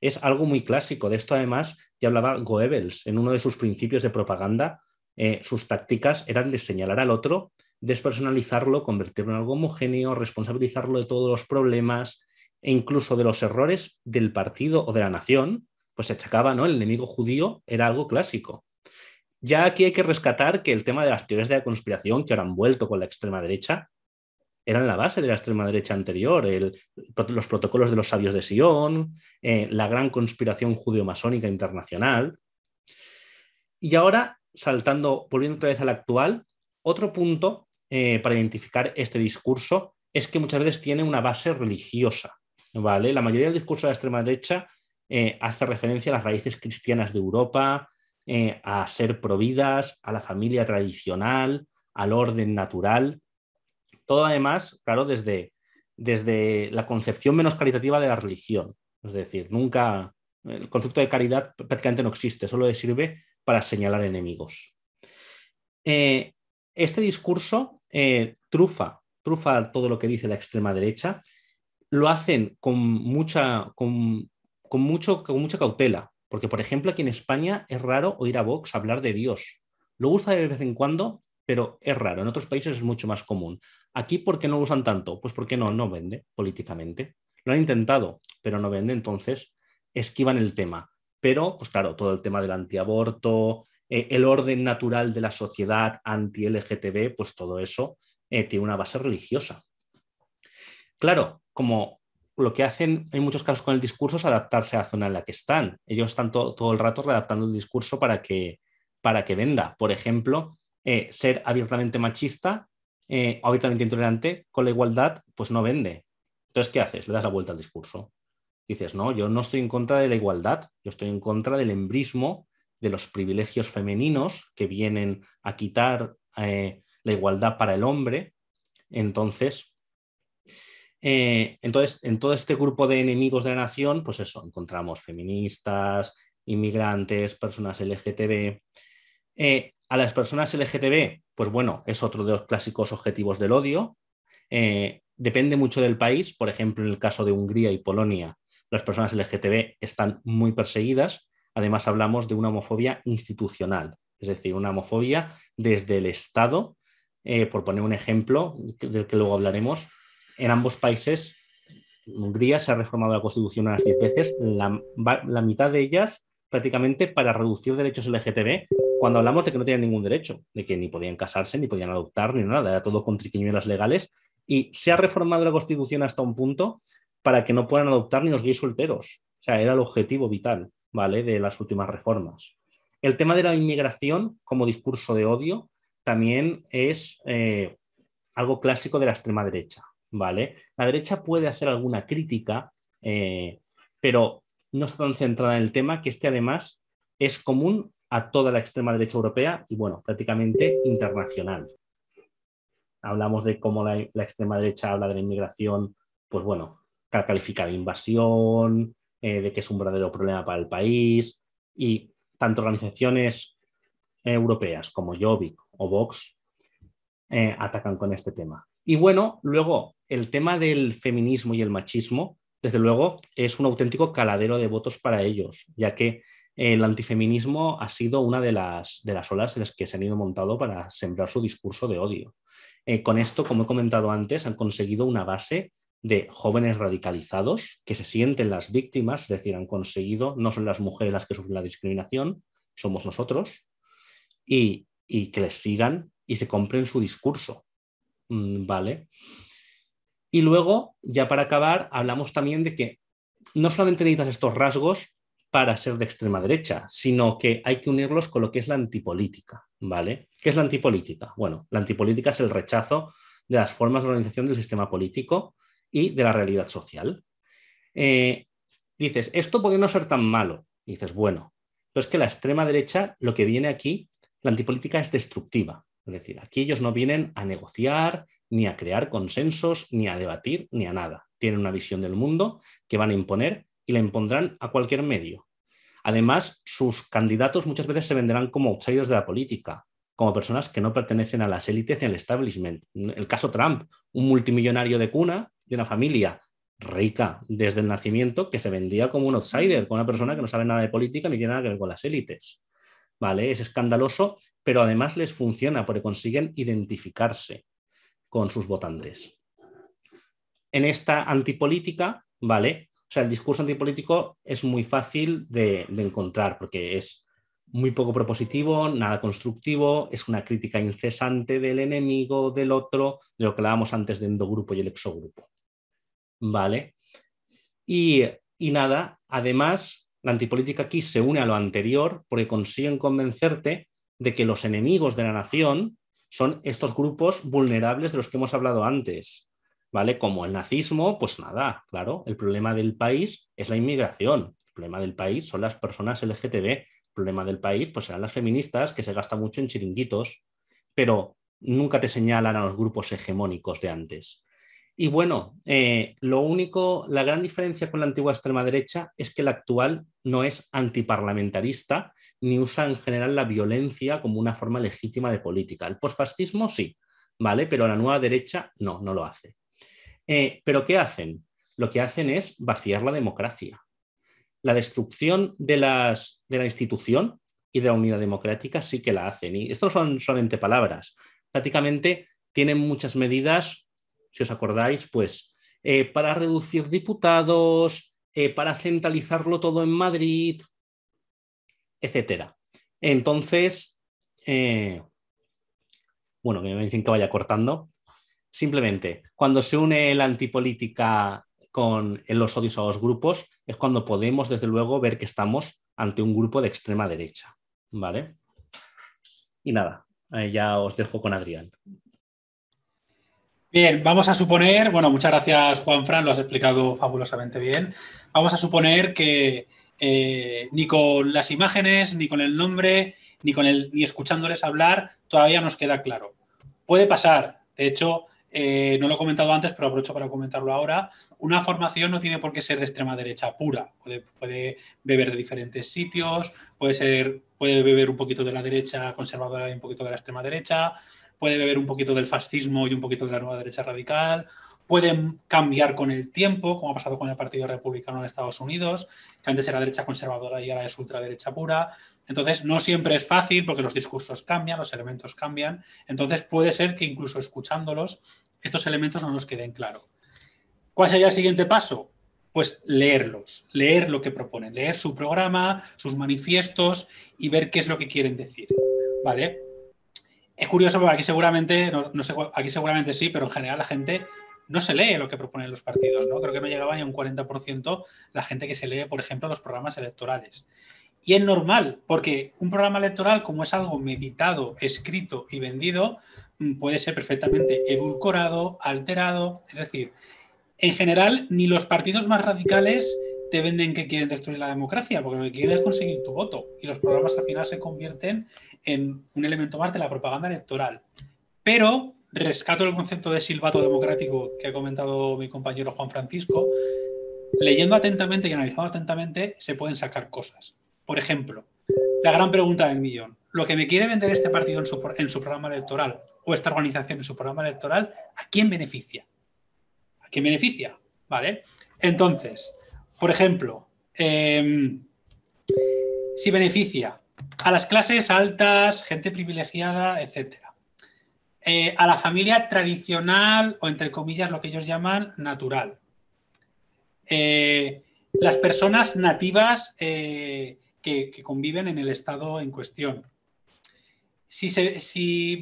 Speaker 3: Es algo muy clásico. De esto, además, ya hablaba Goebbels en uno de sus principios de propaganda. Eh, sus tácticas eran de señalar al otro, despersonalizarlo, convertirlo en algo homogéneo, responsabilizarlo de todos los problemas e incluso de los errores del partido o de la nación, pues se achacaba, ¿no? El enemigo judío era algo clásico. Ya aquí hay que rescatar que el tema de las teorías de la conspiración que ahora han vuelto con la extrema derecha eran la base de la extrema derecha anterior, los protocolos de los sabios de Sion, eh, la gran conspiración judeo-masónica internacional. Y ahora, saltando, volviendo otra vez al actual, otro punto eh, para identificar este discurso es que muchas veces tiene una base religiosa. ¿vale? La mayoría del discurso de la extrema derecha eh, hace referencia a las raíces cristianas de Europa, a ser providas, a la familia tradicional, al orden natural todo además, claro, desde, desde la concepción menos caritativa de la religión. Es decir, nunca el concepto de caridad prácticamente no existe, solo le sirve para señalar enemigos. Eh, este discurso eh, trufa, trufa todo lo que dice la extrema derecha, lo hacen con mucha, con, mucho, con mucha cautela, porque por ejemplo aquí en España es raro oír a Vox hablar de Dios. Lo usa de vez en cuando pero es raro. En otros países es mucho más común. Aquí, ¿por qué no lo usan tanto? Pues porque no, no vende políticamente. Lo han intentado, pero no vende, entonces esquivan el tema. Pero, pues claro, todo el tema del antiaborto, eh, el orden natural de la sociedad anti-LGTB, pues todo eso eh, tiene una base religiosa. Claro, como lo que hacen en muchos casos con el discurso es adaptarse a la zona en la que están. Ellos están todo el rato readaptando el discurso para que, para que venda. Por ejemplo, eh, ser abiertamente machista, o eh, abiertamente intolerante con la igualdad, pues no vende. Entonces, ¿qué haces? Le das la vuelta al discurso. Dices, no, yo no estoy en contra de la igualdad, yo estoy en contra del embrismo, de los privilegios femeninos que vienen a quitar eh, la igualdad para el hombre. Entonces, entonces, en todo este grupo de enemigos de la nación, pues eso, encontramos feministas, inmigrantes, personas LGTB. A las personas LGTB, pues bueno, es otro de los clásicos objetivos del odio. Eh, depende mucho del país, por ejemplo, en el caso de Hungría y Polonia, las personas LGTB están muy perseguidas. Además, hablamos de una homofobia institucional, es decir, una homofobia desde el Estado. Eh, por poner un ejemplo del que luego hablaremos, en ambos países, Hungría se ha reformado la Constitución unas 10 veces, la, la mitad de ellas prácticamente para reducir derechos LGTB cuando hablamos de que no tenían ningún derecho, de que ni podían casarse, ni podían adoptar, ni nada, era todo con triquiñuelas legales. Y se ha reformado la Constitución hasta un punto para que no puedan adoptar ni los gays solteros. O sea, era el objetivo vital, ¿vale? De las últimas reformas. El tema de la inmigración como discurso de odio también es eh, algo clásico de la extrema derecha, ¿vale? La derecha puede hacer alguna crítica, eh, pero no está tan centrada en el tema que este además es común a toda la extrema derecha europea y, bueno, prácticamente internacional. Hablamos de cómo la, extrema derecha habla de la inmigración, pues bueno, califica de invasión, eh, de que es un verdadero problema para el país y tanto organizaciones eh, europeas como Jobbik o Vox eh, atacan con este tema. Y bueno, luego el tema del feminismo y el machismo, desde luego, es un auténtico caladero de votos para ellos, ya que el antifeminismo ha sido una de las, de las olas en las que se han ido montado para sembrar su discurso de odio. Eh, con esto, como he comentado antes, han conseguido una base de jóvenes radicalizados que se sienten las víctimas, es decir, han conseguido, no son las mujeres las que sufren la discriminación, somos nosotros, y, y que les sigan y se compren su discurso. Mm, ¿Vale? Y luego, ya para acabar, hablamos también de que no solamente necesitas estos rasgos para ser de extrema derecha, sino que hay que unirlos con lo que es la antipolítica, ¿vale? ¿Qué es la antipolítica? Bueno, la antipolítica es el rechazo de las formas de organización del sistema político y de la realidad social. Eh, dices, esto podría no ser tan malo. dices, bueno, pero es que la extrema derecha, lo que viene aquí, la antipolítica es destructiva. Es decir, aquí ellos no vienen a negociar, ni a crear consensos, ni a debatir, ni a nada. Tienen una visión del mundo que van a imponer y la impondrán a cualquier medio. Además, sus candidatos muchas veces se venderán como outsiders de la política, como personas que no pertenecen a las élites ni al establishment. El caso Trump, un multimillonario de cuna de una familia rica desde el nacimiento que se vendía como un outsider, como una persona que no sabe nada de política ni tiene nada que ver con las élites. ¿Vale? Es escandaloso, pero además les funciona porque consiguen identificarse con sus votantes. En esta antipolítica, ¿vale? O sea, el discurso antipolítico es muy fácil de, encontrar porque es muy poco propositivo, nada constructivo, es una crítica incesante del enemigo, del otro, de lo que hablábamos antes de endogrupo y el exogrupo. ¿Vale? Y, y nada, además, la antipolítica aquí se une a lo anterior porque consiguen convencerte de que los enemigos de la nación son estos grupos vulnerables de los que hemos hablado antes. ¿vale? Como el nazismo, pues nada, claro, el problema del país es la inmigración, el problema del país son las personas LGTB, el problema del país pues serán las feministas que se gasta mucho en chiringuitos, pero nunca te señalan a los grupos hegemónicos de antes. Y bueno, eh, lo único, la gran diferencia con la antigua extrema derecha es que la actual no es antiparlamentarista ni usa en general la violencia como una forma legítima de política. El posfascismo sí, ¿vale? Pero la nueva derecha no, no lo hace. Eh, pero ¿qué hacen? Lo que hacen es vaciar la democracia. La destrucción de, la institución y de la unidad democrática sí que la hacen. Y esto no son solamente palabras. Prácticamente tienen muchas medidas, si os acordáis, pues eh, para reducir diputados, eh, para centralizarlo todo en Madrid, etcétera. Entonces, bueno, que me dicen que vaya cortando. Simplemente, cuando se une la antipolítica con eh, los odios a los grupos, es cuando podemos, desde luego, ver que estamos ante un grupo de extrema derecha. ¿Vale?
Speaker 2: Y nada, eh, ya os dejo con Adrián. Bien, vamos a suponer, bueno, muchas gracias Juan Fran, lo has explicado fabulosamente bien. Vamos a suponer que eh, ni con las imágenes, ni con el nombre, ni con el, ni escuchándoles hablar, todavía nos queda claro. Puede pasar, de hecho, eh, no lo he comentado antes, pero aprovecho para comentarlo ahora, una formación no tiene por qué ser de extrema derecha pura, puede, beber de diferentes sitios, puede, puede beber un poquito de la derecha conservadora y un poquito de la extrema derecha, puede beber un poquito del fascismo y un poquito de la nueva derecha radical, pueden cambiar con el tiempo, como ha pasado con el Partido Republicano en Estados Unidos, que antes era derecha conservadora y ahora es ultraderecha pura. Entonces, no siempre es fácil porque los discursos cambian, los elementos cambian. Entonces, puede ser que incluso escuchándolos, estos elementos no nos queden claro. ¿Cuál sería el siguiente paso? Pues leerlos, leer lo que proponen, leer su programa, sus manifiestos y ver qué es lo que quieren decir. ¿Vale? Es curioso porque aquí seguramente, sé, aquí seguramente sí, pero en general la gente no se lee lo que proponen los partidos, ¿no? Creo que no llegaba ni a un 40% la gente que se lee, por ejemplo, los programas electorales. Y es normal, porque un programa electoral, como es algo meditado, escrito y vendido, mm, puede ser perfectamente edulcorado, alterado. Es decir, en general, ni los partidos más radicales te venden que quieren destruir la democracia, porque lo que quieren es conseguir tu voto. Y los programas al final se convierten en un elemento más de la propaganda electoral. Pero rescato el concepto de silbato democrático que ha comentado mi compañero Juan Francisco. Leyendo atentamente y analizando atentamente se pueden sacar cosas. Por ejemplo, la gran pregunta del millón. Lo que me quiere vender este partido en su, programa electoral o esta organización en su programa electoral, ¿a quién beneficia? ¿A quién beneficia? ¿Vale? Entonces, por ejemplo, em, si beneficia a las clases altas, gente privilegiada, etcétera eh, a la familia tradicional o entre comillas lo que ellos llaman natural. Eh, las personas nativas eh, que, conviven en el estado en cuestión. Si, se,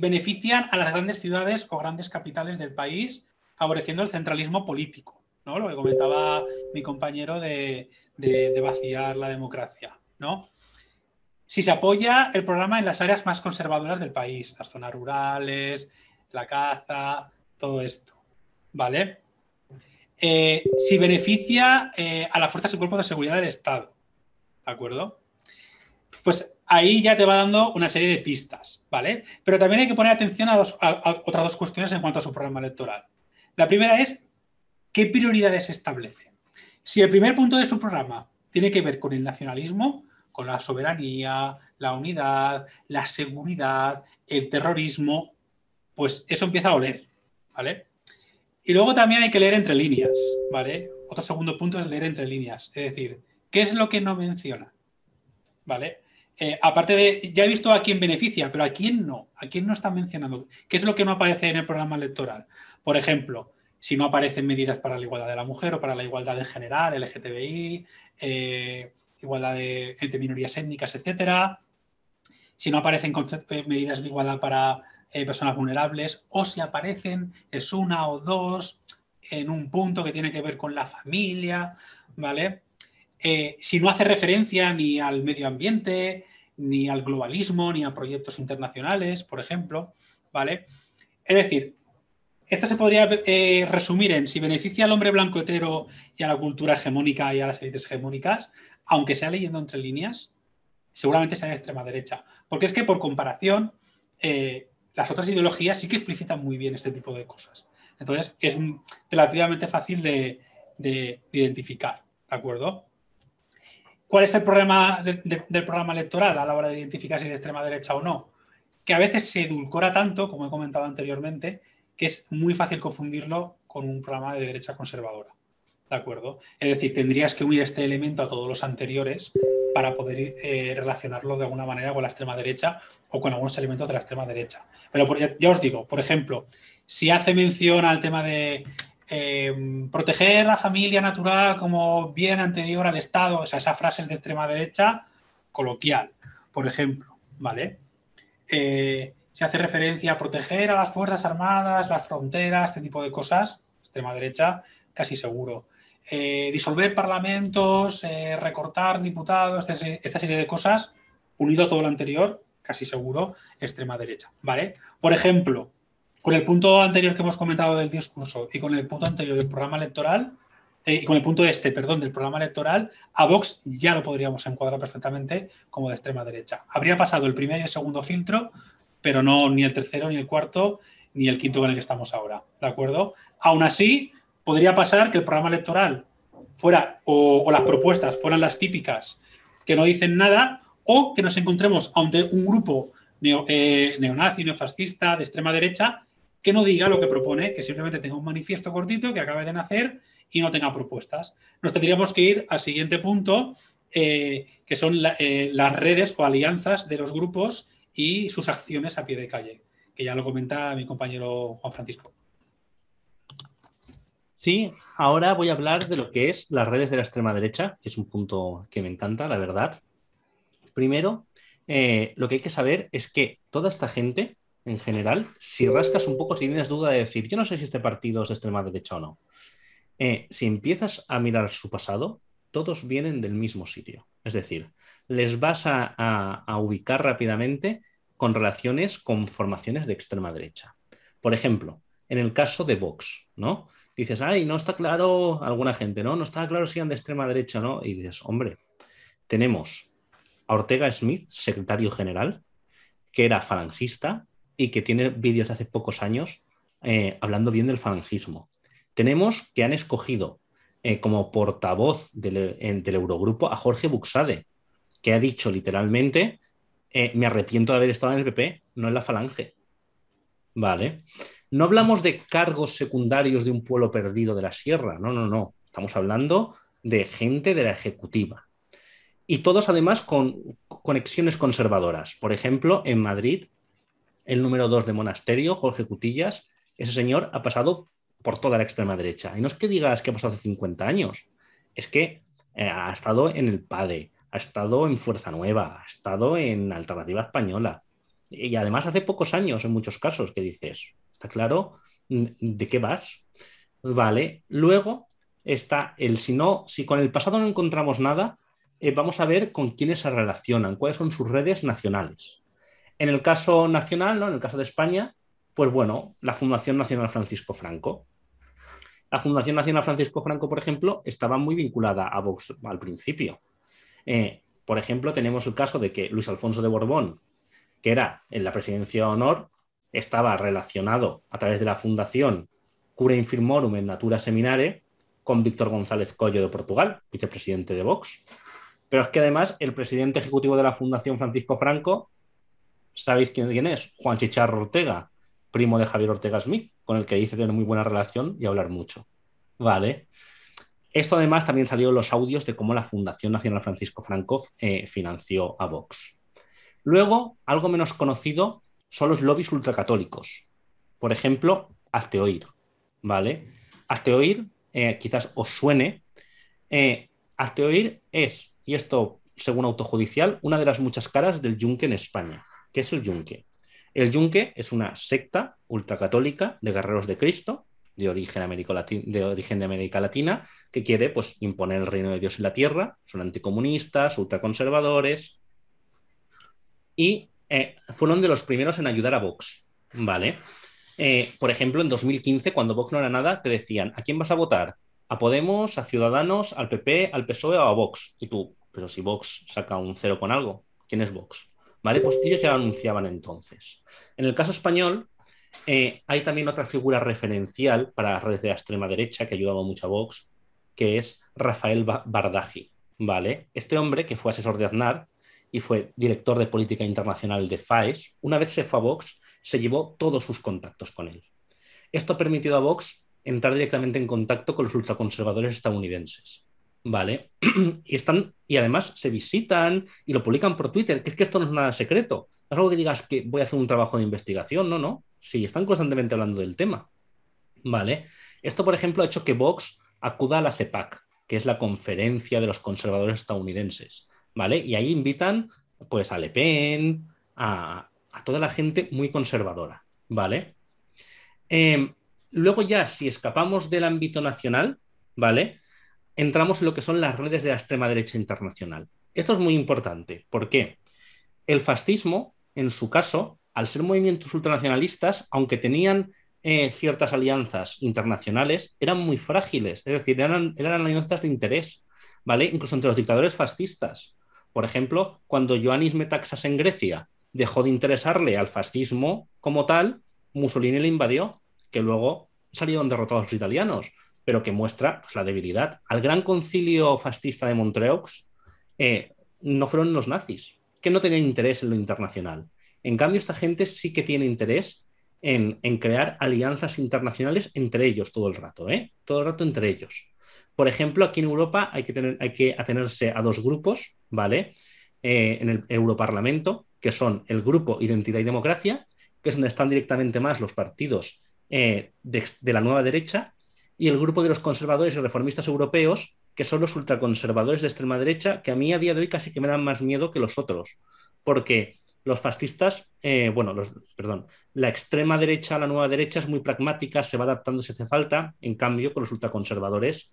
Speaker 2: benefician a las grandes ciudades o grandes capitales del país, favoreciendo el centralismo político, ¿no? lo que comentaba mi compañero de, de vaciar la democracia. ¿no? si se apoya el programa en las áreas más conservadoras del país, las zonas rurales, la caza, todo esto. ¿Vale? Eh, si beneficia eh, a las fuerzas y cuerpos de seguridad del Estado. ¿De acuerdo? Pues ahí ya te va dando una serie de pistas, ¿vale? Pero también hay que poner atención a otras dos cuestiones en cuanto a su programa electoral. La primera es qué prioridades establece. Si el primer punto de su programa tiene que ver con el nacionalismo, con la soberanía, la unidad, la seguridad, el terrorismo, pues eso empieza a oler, ¿vale? Y luego también hay que leer entre líneas, ¿vale? Otro segundo punto es leer entre líneas, es decir, ¿qué es lo que no menciona? ¿Vale? Eh, aparte de, ya he visto a quién beneficia, pero a quién no, a quién no está mencionando, qué es lo que no aparece en el programa electoral. Por ejemplo, si no aparecen medidas para la igualdad de la mujer o para la igualdad en general, LGTBI, eh, igualdad de, minorías étnicas, etcétera, si no aparecen eh, medidas de igualdad para eh, personas vulnerables, o si aparecen, es una o dos en un punto que tiene que ver con la familia, ¿vale? Eh, si no hace referencia ni al medio ambiente, ni al globalismo, ni a proyectos internacionales, por ejemplo, ¿vale? Es decir, esto se podría resumir en si beneficia al hombre blanco hetero y a la cultura hegemónica y a las élites hegemónicas, aunque sea leyendo entre líneas, seguramente sea de extrema derecha. Porque es que por comparación, eh, las otras ideologías sí que explicitan muy bien este tipo de cosas. Entonces, es relativamente fácil de, identificar, ¿de acuerdo? ¿Cuál es el problema del programa electoral a la hora de identificar si es de extrema derecha o no? Que a veces se edulcora tanto, como he comentado anteriormente, que es muy fácil confundirlo con un programa de derecha conservadora. ¿De acuerdo? Es decir, tendrías que unir este elemento a todos los anteriores para poder eh, relacionarlo de alguna manera con la extrema derecha o con algunos elementos de la extrema derecha. Pero ya, os digo, por ejemplo, si hace mención al tema de eh, proteger la familia natural como bien anterior al Estado, o sea, esa frase de extrema derecha coloquial, por ejemplo, ¿vale? Eh, si hace referencia a proteger a las Fuerzas Armadas, las fronteras, este tipo de cosas, extrema derecha, casi seguro eh, disolver parlamentos, eh, recortar diputados, esta serie de cosas, unido a todo lo anterior, casi seguro, extrema derecha. ¿Vale? Por ejemplo, con el punto anterior que hemos comentado del discurso y con el punto anterior del programa electoral, eh, y con el punto este, perdón, del programa electoral, a Vox ya lo podríamos encuadrar perfectamente como de extrema derecha. Habría pasado el primer y el segundo filtro, pero no ni el tercero, ni el cuarto, ni el quinto con el que estamos ahora. ¿De acuerdo? Aún así, podría pasar que el programa electoral fuera o, las propuestas fueran las típicas que no dicen nada o que nos encontremos ante un grupo eh, neonazi, neofascista, de extrema derecha, que no diga lo que propone, que simplemente tenga un manifiesto cortito que acabe de nacer y no tenga propuestas. Nos tendríamos que ir al siguiente punto, eh, que son eh, las redes o alianzas de los grupos y sus acciones a pie de calle, que ya lo comentaba mi compañero Juan Francisco.
Speaker 3: Sí, ahora voy a hablar de lo que es las redes de la extrema derecha, que es un punto que me encanta, la verdad. Primero, eh, lo que hay que saber es que toda esta gente, en general, si rascas un poco, si tienes duda de decir, yo no sé si este partido es de extrema derecha o no, eh, si empiezas a mirar su pasado, todos vienen del mismo sitio. Es decir, les vas a ubicar rápidamente con relaciones con formaciones de extrema derecha. Por ejemplo, en el caso de Vox, ¿no? dices, ay, no está claro, alguna gente, ¿no? No está claro si eran de extrema derecha o no. Y dices, hombre, tenemos a Ortega Smith, secretario general, que era falangista y que tiene vídeos de hace pocos años eh, hablando bien del falangismo. Tenemos que han escogido eh, como portavoz del, Eurogrupo a Jorge Buxade, que ha dicho literalmente, eh, me arrepiento de haber estado en el PP, no en la falange. Vale. No hablamos de cargos secundarios de un pueblo perdido de la sierra, no, no, no. Estamos hablando de gente de la ejecutiva. Y todos además con conexiones conservadoras. Por ejemplo, en Madrid, el número dos de monasterio, Jorge Cutillas, ese señor ha pasado por toda la extrema derecha. Y no es que digas que ha pasado hace 50 años, es que eh, ha estado en el PADE, ha estado en Fuerza Nueva, ha estado en Alternativa Española. Y además hace pocos años, en muchos casos, que dices, ¿Está claro mm, de qué vas? Vale. Luego está el si no, si con el pasado no encontramos nada, eh, vamos a ver con quiénes se relacionan, cuáles son sus redes nacionales. En el caso nacional, ¿no? en el caso de España, pues bueno, la Fundación Nacional Francisco Franco. La Fundación Nacional Francisco Franco, por ejemplo, estaba muy vinculada a al principio. Eh, por ejemplo, tenemos el caso de que Luis Alfonso de Borbón, que era en la presidencia de honor, estaba relacionado a través de la fundación Cura Infirmorum en Natura Seminare con Víctor González Collo de Portugal, vicepresidente de Vox. Pero es que además el presidente ejecutivo de la Fundación Francisco Franco, ¿sabéis quién, es? Juan Chicharro Ortega, primo de Javier Ortega Smith, con el que dice tener muy buena relación y hablar mucho. Vale. Esto además también salió en los audios de cómo la Fundación Nacional Francisco Franco eh, financió a Vox. Luego, algo menos conocido, son los lobbies ultracatólicos. Por ejemplo, Hazte Oír, ¿vale? Hazte Oír, eh, quizás os suene. Eh, Hazte Oír es, y esto según autojudicial, una de las muchas caras del yunque en España. ¿Qué es el yunque? El yunque es una secta ultracatólica de guerreros de Cristo, de origen, de origen de América Latina, que quiere pues, imponer el reino de Dios en la tierra. Son anticomunistas, ultraconservadores. Y eh, fueron de los primeros en ayudar a Vox, ¿vale? Eh, por ejemplo, en 2015, cuando Vox no era nada, te decían, ¿a quién vas a votar? ¿A Podemos, a Ciudadanos, al PP, al PSOE o a Vox? Y tú, pero si Vox saca un cero con algo, ¿quién es Vox? ¿Vale? Pues ellos ya lo anunciaban entonces. En el caso español, eh, hay también otra figura referencial para las redes de la extrema derecha que ha ayudado mucho a Vox, que es Rafael Bardaji, ¿vale? Este hombre que fue asesor de Aznar, y fue director de política internacional de FAES, una vez se fue a Vox, se llevó todos sus contactos con él. Esto ha permitido a Vox entrar directamente en contacto con los ultraconservadores estadounidenses. ¿Vale? [clears throat] Y, están, y además se visitan y lo publican por Twitter, que es que esto no es nada secreto. No es algo que digas que voy a hacer un trabajo de investigación, no, no. Sí, están constantemente hablando del tema. ¿Vale? Esto, por ejemplo, ha hecho que Vox acuda a la CEPAC, que es la conferencia de los conservadores estadounidenses, ¿vale? Y ahí invitan pues a Le Pen, a, toda la gente muy conservadora, ¿vale? Em, luego ya, si escapamos del ámbito nacional, ¿vale? Entramos en lo que son las redes de la extrema derecha internacional. Esto es muy importante. porque El fascismo, en su caso, al ser movimientos ultranacionalistas, aunque tenían eh, ciertas alianzas internacionales, eran muy frágiles, es decir, eran, eran alianzas de interés, ¿vale? Incluso entre los dictadores fascistas. Por ejemplo, cuando Ioannis Metaxas en Grecia dejó de interesarle al fascismo como tal, Mussolini le invadió, que luego salieron derrotados los italianos, pero que muestra pues, la debilidad. Al gran concilio fascista de Montreux eh, no fueron los nazis, que no tenían interés en lo internacional. En cambio, esta gente sí que tiene interés en, crear alianzas internacionales entre ellos todo el rato, ¿eh? todo el rato entre ellos. Por ejemplo, aquí en Europa hay que, tener, hay que atenerse a dos grupos ¿vale? Eh, en el Europarlamento, que son el grupo Identidad y Democracia, que es donde están directamente más los partidos eh, de, la nueva derecha, y el grupo de los conservadores y reformistas europeos, que son los ultraconservadores de extrema derecha, que a mí a día de hoy casi que me dan más miedo que los otros, porque los fascistas, eh, bueno, los, perdón, la extrema derecha, la nueva derecha es muy pragmática, se va adaptando si hace falta, en cambio con los ultraconservadores,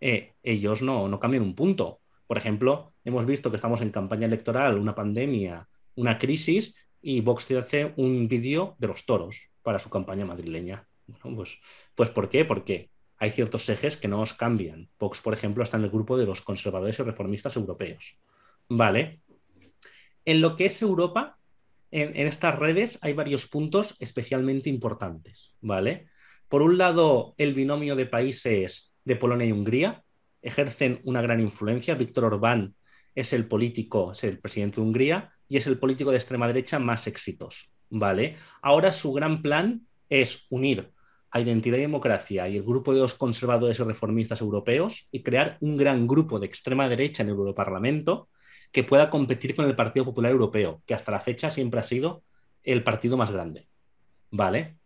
Speaker 3: ellos no, no cambian un punto. Por ejemplo, hemos visto que estamos en campaña electoral, una pandemia, una crisis, y Vox te hace un vídeo de los toros para su campaña madrileña. pues, pues ¿por qué? Porque hay ciertos ejes que no os cambian. Vox, por ejemplo, está en el grupo de los conservadores y reformistas europeos. Vale.
Speaker 1: En lo que es Europa,
Speaker 3: en, en estas redes hay varios puntos especialmente importantes. Vale. Por un lado, el binomio de países de Polonia y Hungría, ejercen una gran influencia. Víctor Orbán es el político, es el presidente de Hungría y es el político de extrema derecha más exitoso. ¿vale? Ahora su gran plan es unir a Identidad y Democracia y el grupo de los conservadores y reformistas europeos y crear un gran grupo de extrema derecha en el Europarlamento que pueda competir con el Partido Popular Europeo, que hasta la fecha siempre ha sido el partido más grande. ¿Vale?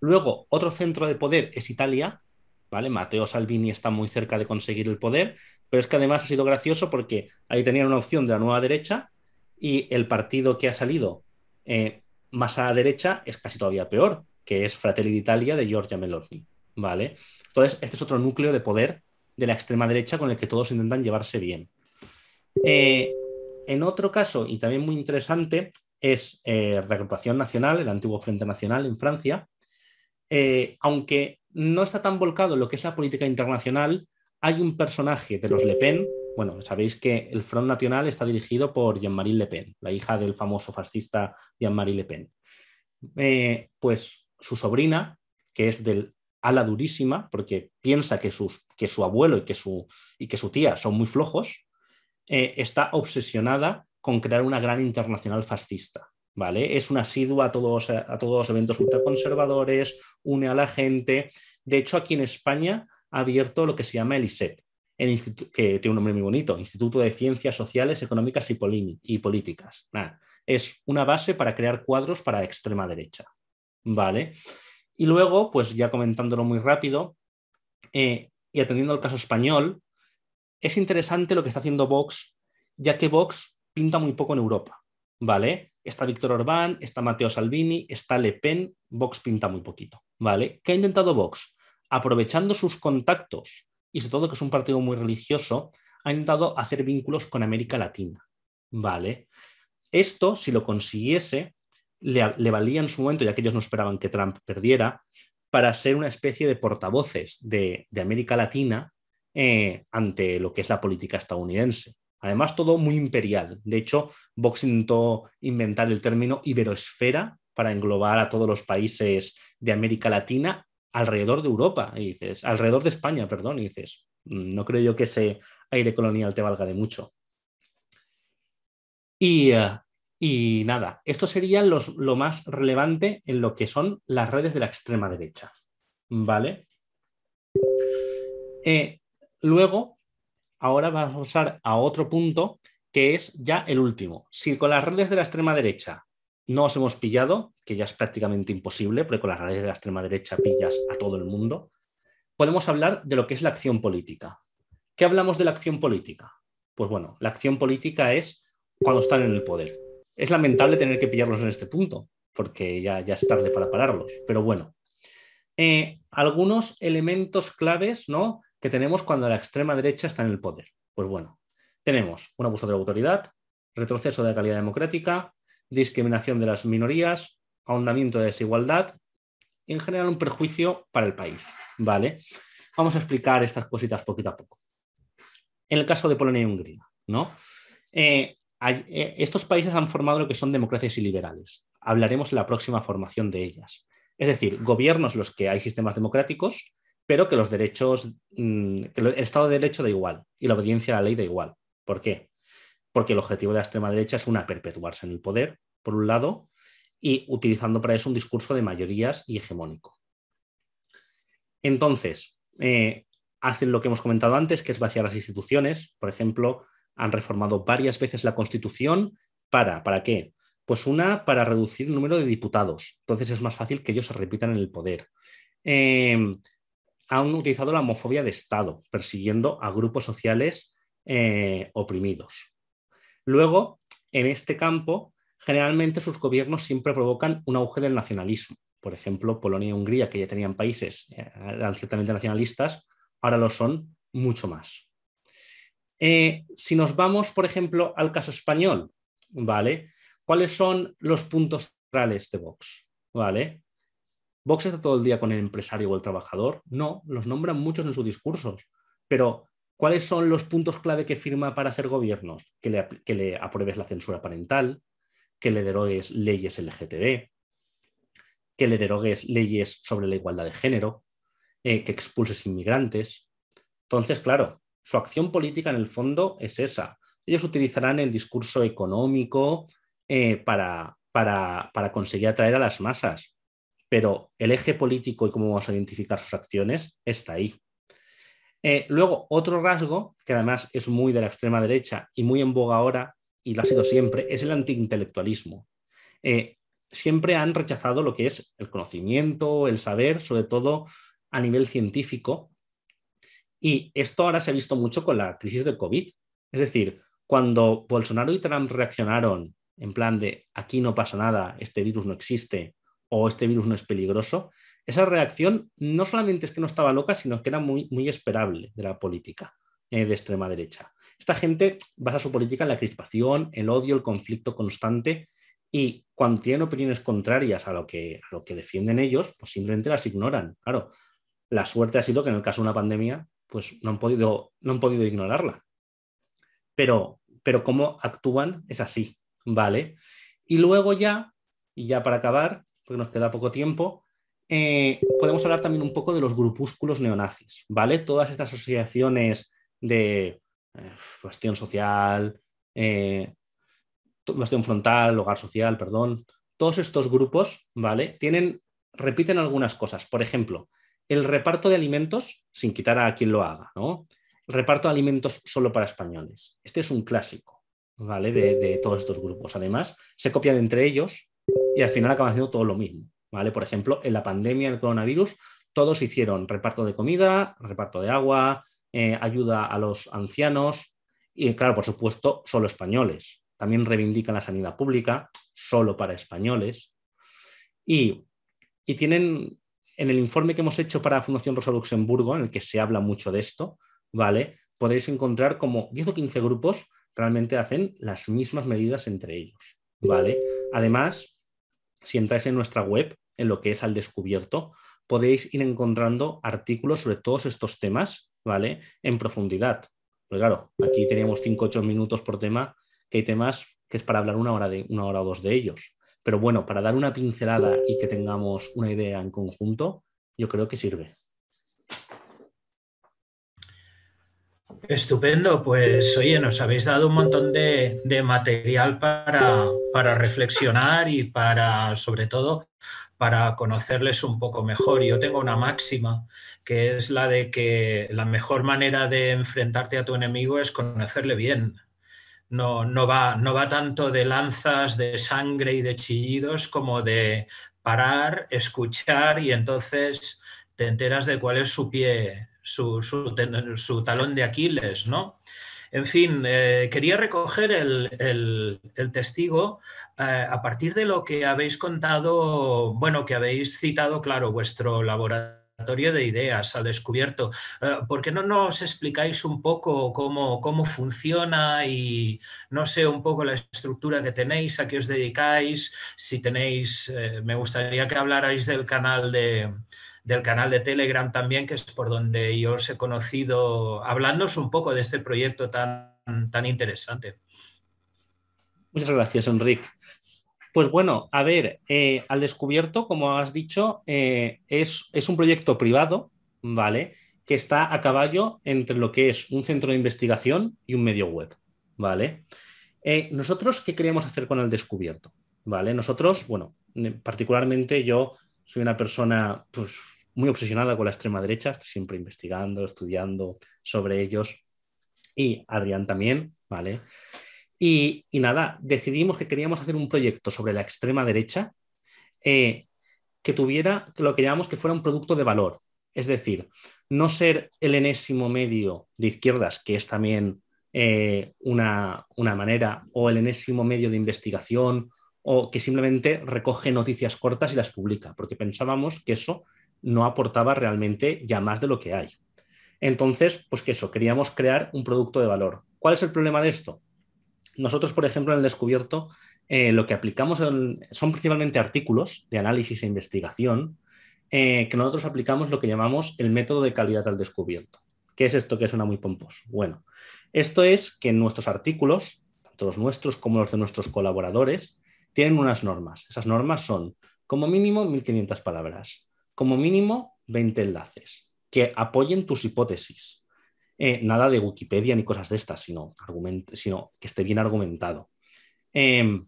Speaker 3: Luego, otro centro de poder es Italia, ¿vale? Mateo Salvini está muy cerca de conseguir el poder, pero es que además ha sido gracioso porque ahí tenían una opción de la nueva derecha y el partido que ha salido eh, más a la derecha es casi todavía peor, que es Fratelli d'Italia de Giorgia Meloni, ¿vale? Entonces, este es otro núcleo de poder de la extrema derecha con el que todos intentan llevarse bien. Eh, en otro caso, y también muy interesante, es eh, la agrupación Nacional, el antiguo Frente Nacional en Francia, aunque no está tan volcado en lo que es la política internacional. Hay un personaje de los Le Pen, bueno, sabéis que el Front Nacional está dirigido por Jean-Marie Le Pen, la hija del famoso fascista Jean-Marie Le Pen. Eh, pues su sobrina, que es del ala durísima, porque piensa que, su abuelo y que su, tía son muy flojos, eh, está obsesionada con crear una gran internacional fascista. Es una asiduo eh, a todos, los eventos ultraconservadores, une a la gente. De hecho, aquí en España ha abierto lo que se llama el ISEP, que tiene un nombre muy bonito, Instituto de Ciencias Sociales, Económicas y, Políticas. es una base para crear cuadros para extrema derecha, ¿vale? Y luego, pues ya comentándolo muy rápido eh, y atendiendo al caso español, es interesante lo que está haciendo Vox, ya que Vox pinta muy poco en Europa, ¿vale? está Víctor Orbán, está Mateo Salvini, está Le Pen, Vox pinta muy poquito, ¿vale? ¿Qué ha intentado Vox? Aprovechando sus contactos y sobre todo que es un partido muy religioso, ha intentado hacer vínculos con América Latina, ¿vale? Esto, si lo consiguiese, le, valía en su momento, ya que ellos no esperaban que Trump perdiera, para ser una especie de portavoces de, América Latina eh, ante lo que es la política estadounidense. Además, todo muy imperial. De hecho, Vox intentó inventar el término iberoesfera para englobar a todos los países de América Latina alrededor de Europa, dices, alrededor de España, perdón, y dices, mm, no creo yo que ese aire colonial te valga de mucho. Y, eh, nada, esto sería lo más relevante en lo que son las redes de la extrema derecha. ¿Vale? Eh, luego, ahora vamos a pasar a otro punto que es ya el último. Si con las redes de la extrema derecha no os hemos pillado, que ya es prácticamente imposible, porque con las redes de la extrema derecha pillas a todo el mundo, podemos hablar de lo que es la acción política. ¿Qué hablamos de la acción política? Pues bueno, la acción política es cuando están en el poder. Es lamentable tener que pillarlos en este punto, porque ya, ya es tarde para pararlos, pero bueno. Eh, algunos elementos claves, ¿no? que tenemos cuando la extrema derecha está en el poder. Pues bueno, tenemos un abuso de la autoridad, retroceso de la calidad democrática, discriminación de las minorías, ahondamiento de desigualdad y en general un perjuicio para el país. ¿Vale? Vamos a explicar estas cositas poquito a poco. En el caso de Polonia y Hungría, ¿no? Eh, eh, estos países han formado lo que son democracias y liberales. Hablaremos en la próxima formación de ellas. Es decir, gobiernos los que hay sistemas democráticos, pero que los derechos, mm, que el Estado de Derecho da igual y la obediencia a la ley da igual. ¿Por qué? Porque el objetivo de la extrema derecha es una, perpetuarse en el poder, por un lado, y utilizando para eso un discurso de mayorías y hegemónico. Entonces, eh, hacen lo que hemos comentado antes, que es vaciar las instituciones. Por ejemplo, han reformado varias veces la Constitución para, ¿para qué? Pues una, para reducir el número de diputados. Entonces es más fácil que ellos se repitan en el poder. Eh, han utilizado la homofobia de Estado, persiguiendo a grupos sociales eh, oprimidos. Luego, en este campo, generalmente sus gobiernos siempre provocan un auge del nacionalismo. Por ejemplo, Polonia y Hungría, que ya tenían países, eh, eran ciertamente nacionalistas, ahora lo son mucho más. Eh, si nos vamos, por ejemplo, al caso español, ¿vale? ¿Cuáles son los puntos centrales de Vox? ¿Vale? ¿Vox está todo el día con el empresario o el trabajador? No, los nombran muchos en sus discursos. Pero, ¿cuáles son los puntos clave que firma para hacer gobiernos? Que le, apruebes la censura parental, que le derogues leyes LGTB, que le derogues leyes sobre la igualdad de género, eh, que expulses inmigrantes. Entonces, claro, su acción política en el fondo es esa. Ellos utilizarán el discurso económico eh, para conseguir atraer a las masas pero el eje político y cómo vamos a identificar sus acciones está ahí. Eh, luego, otro rasgo, que además es muy de la extrema derecha y muy en boga ahora, y lo ha sido siempre, es el antiintelectualismo. Eh, siempre han rechazado lo que es el conocimiento, el saber, sobre todo a nivel científico. Y esto ahora se ha visto mucho con la crisis del COVID. Es decir, cuando Bolsonaro y Trump reaccionaron en plan de aquí no pasa nada, este virus no existe, o este virus no es peligroso, esa reacción no solamente es que no estaba loca, sino que era muy, muy esperable de la política eh, de extrema derecha. Esta gente basa su política en la crispación, el odio, el conflicto constante y cuando tienen opiniones contrarias a lo que, lo que defienden ellos, pues simplemente las ignoran. Claro, la suerte ha sido que en el caso de una pandemia, pues no han podido, no han podido ignorarla. Pero, pero cómo actúan es así, ¿vale? Y luego ya, y ya para acabar, porque nos queda poco tiempo, eh, podemos hablar también un poco de los grupúsculos neonazis, ¿vale? Todas estas asociaciones de cuestión eh, bastión social, eh, frontal, hogar social, perdón, todos estos grupos, ¿vale? Tienen, repiten algunas cosas. Por ejemplo, el reparto de alimentos, sin quitar a quien lo haga, ¿no? reparto de alimentos solo para españoles. Este es un clásico, ¿vale? de todos estos grupos. Además, se copian entre ellos y al final acaban haciendo todo lo mismo. ¿vale? Por ejemplo, en la pandemia del coronavirus, todos hicieron reparto de comida, reparto de agua, eh, ayuda a los ancianos y, claro, por supuesto, solo españoles. También reivindican la sanidad pública, solo para españoles. Y, tienen, en el informe que hemos hecho para Fundación Rosa Luxemburgo, en el que se habla mucho de esto, ¿vale? Podéis encontrar como 10 o 15 grupos realmente hacen las mismas medidas entre ellos, ¿vale? Además, si entráis en nuestra web, en lo que es al descubierto, podéis ir encontrando artículos sobre todos estos temas, ¿vale? En profundidad. Pues claro, aquí teníamos 5 8 minutos por tema, que hay temas que es para hablar una hora, de, una hora o dos de ellos. Pero bueno, para dar una pincelada y que tengamos una idea en conjunto, yo creo que sirve.
Speaker 1: Estupendo, pues oye, nos habéis dado un montón de, material para, para, reflexionar y para, sobre todo, para conocerles un poco mejor. Yo tengo una máxima, que es la de que la mejor manera de enfrentarte a tu enemigo es conocerle bien. No, no, va, no va tanto de lanzas, de sangre y de chillidos como de parar, escuchar y entonces te enteras de cuál es su pie su, talón de Aquiles, ¿no? En fin, eh, quería recoger el, testigo eh, a partir de lo que habéis contado, bueno, que habéis citado, claro, vuestro laboratorio de ideas al descubierto. Eh, ¿Por qué no nos explicáis un poco cómo, funciona y no sé un poco la estructura que tenéis, a qué os dedicáis? Si tenéis, me gustaría que hablarais del canal de, del canal de Telegram también, que es por donde yo os he conocido, hablándoos un poco de este proyecto tan, tan interesante.
Speaker 3: Muchas gracias, Enrique. Pues bueno, a ver, eh, al descubierto, como has dicho, eh, es, es un proyecto privado, ¿vale? Que está a caballo entre lo que es un centro de investigación y un medio web, ¿vale? Eh, Nosotros, ¿qué queríamos hacer con el descubierto? ¿Vale? Nosotros, bueno, particularmente yo soy una persona pues, muy obsesionada con la extrema derecha, estoy siempre investigando, estudiando sobre ellos y Adrián también, ¿vale? Y, nada, decidimos que queríamos hacer un proyecto sobre la extrema derecha eh, que tuviera lo que llamamos que fuera un producto de valor, es decir, no ser el enésimo medio de izquierdas, que es también eh, una, una manera, o el enésimo medio de investigación o que simplemente recoge noticias cortas y las publica, porque pensábamos que eso no aportaba realmente ya más de lo que hay. Entonces, pues que eso, queríamos crear un producto de valor. ¿Cuál es el problema de esto? Nosotros, por ejemplo, en el descubierto, eh, lo que aplicamos son principalmente artículos de análisis e investigación, eh, que nosotros aplicamos lo que llamamos el método de calidad al descubierto. ¿Qué es esto que suena muy pomposo? Bueno, esto es que nuestros artículos, tanto los nuestros como los de nuestros colaboradores, tienen unas normas. Esas normas son como mínimo 1.500 palabras, como mínimo 20 enlaces que apoyen tus hipótesis. Eh, nada de Wikipedia ni cosas de estas, sino, sino que esté bien argumentado. Em,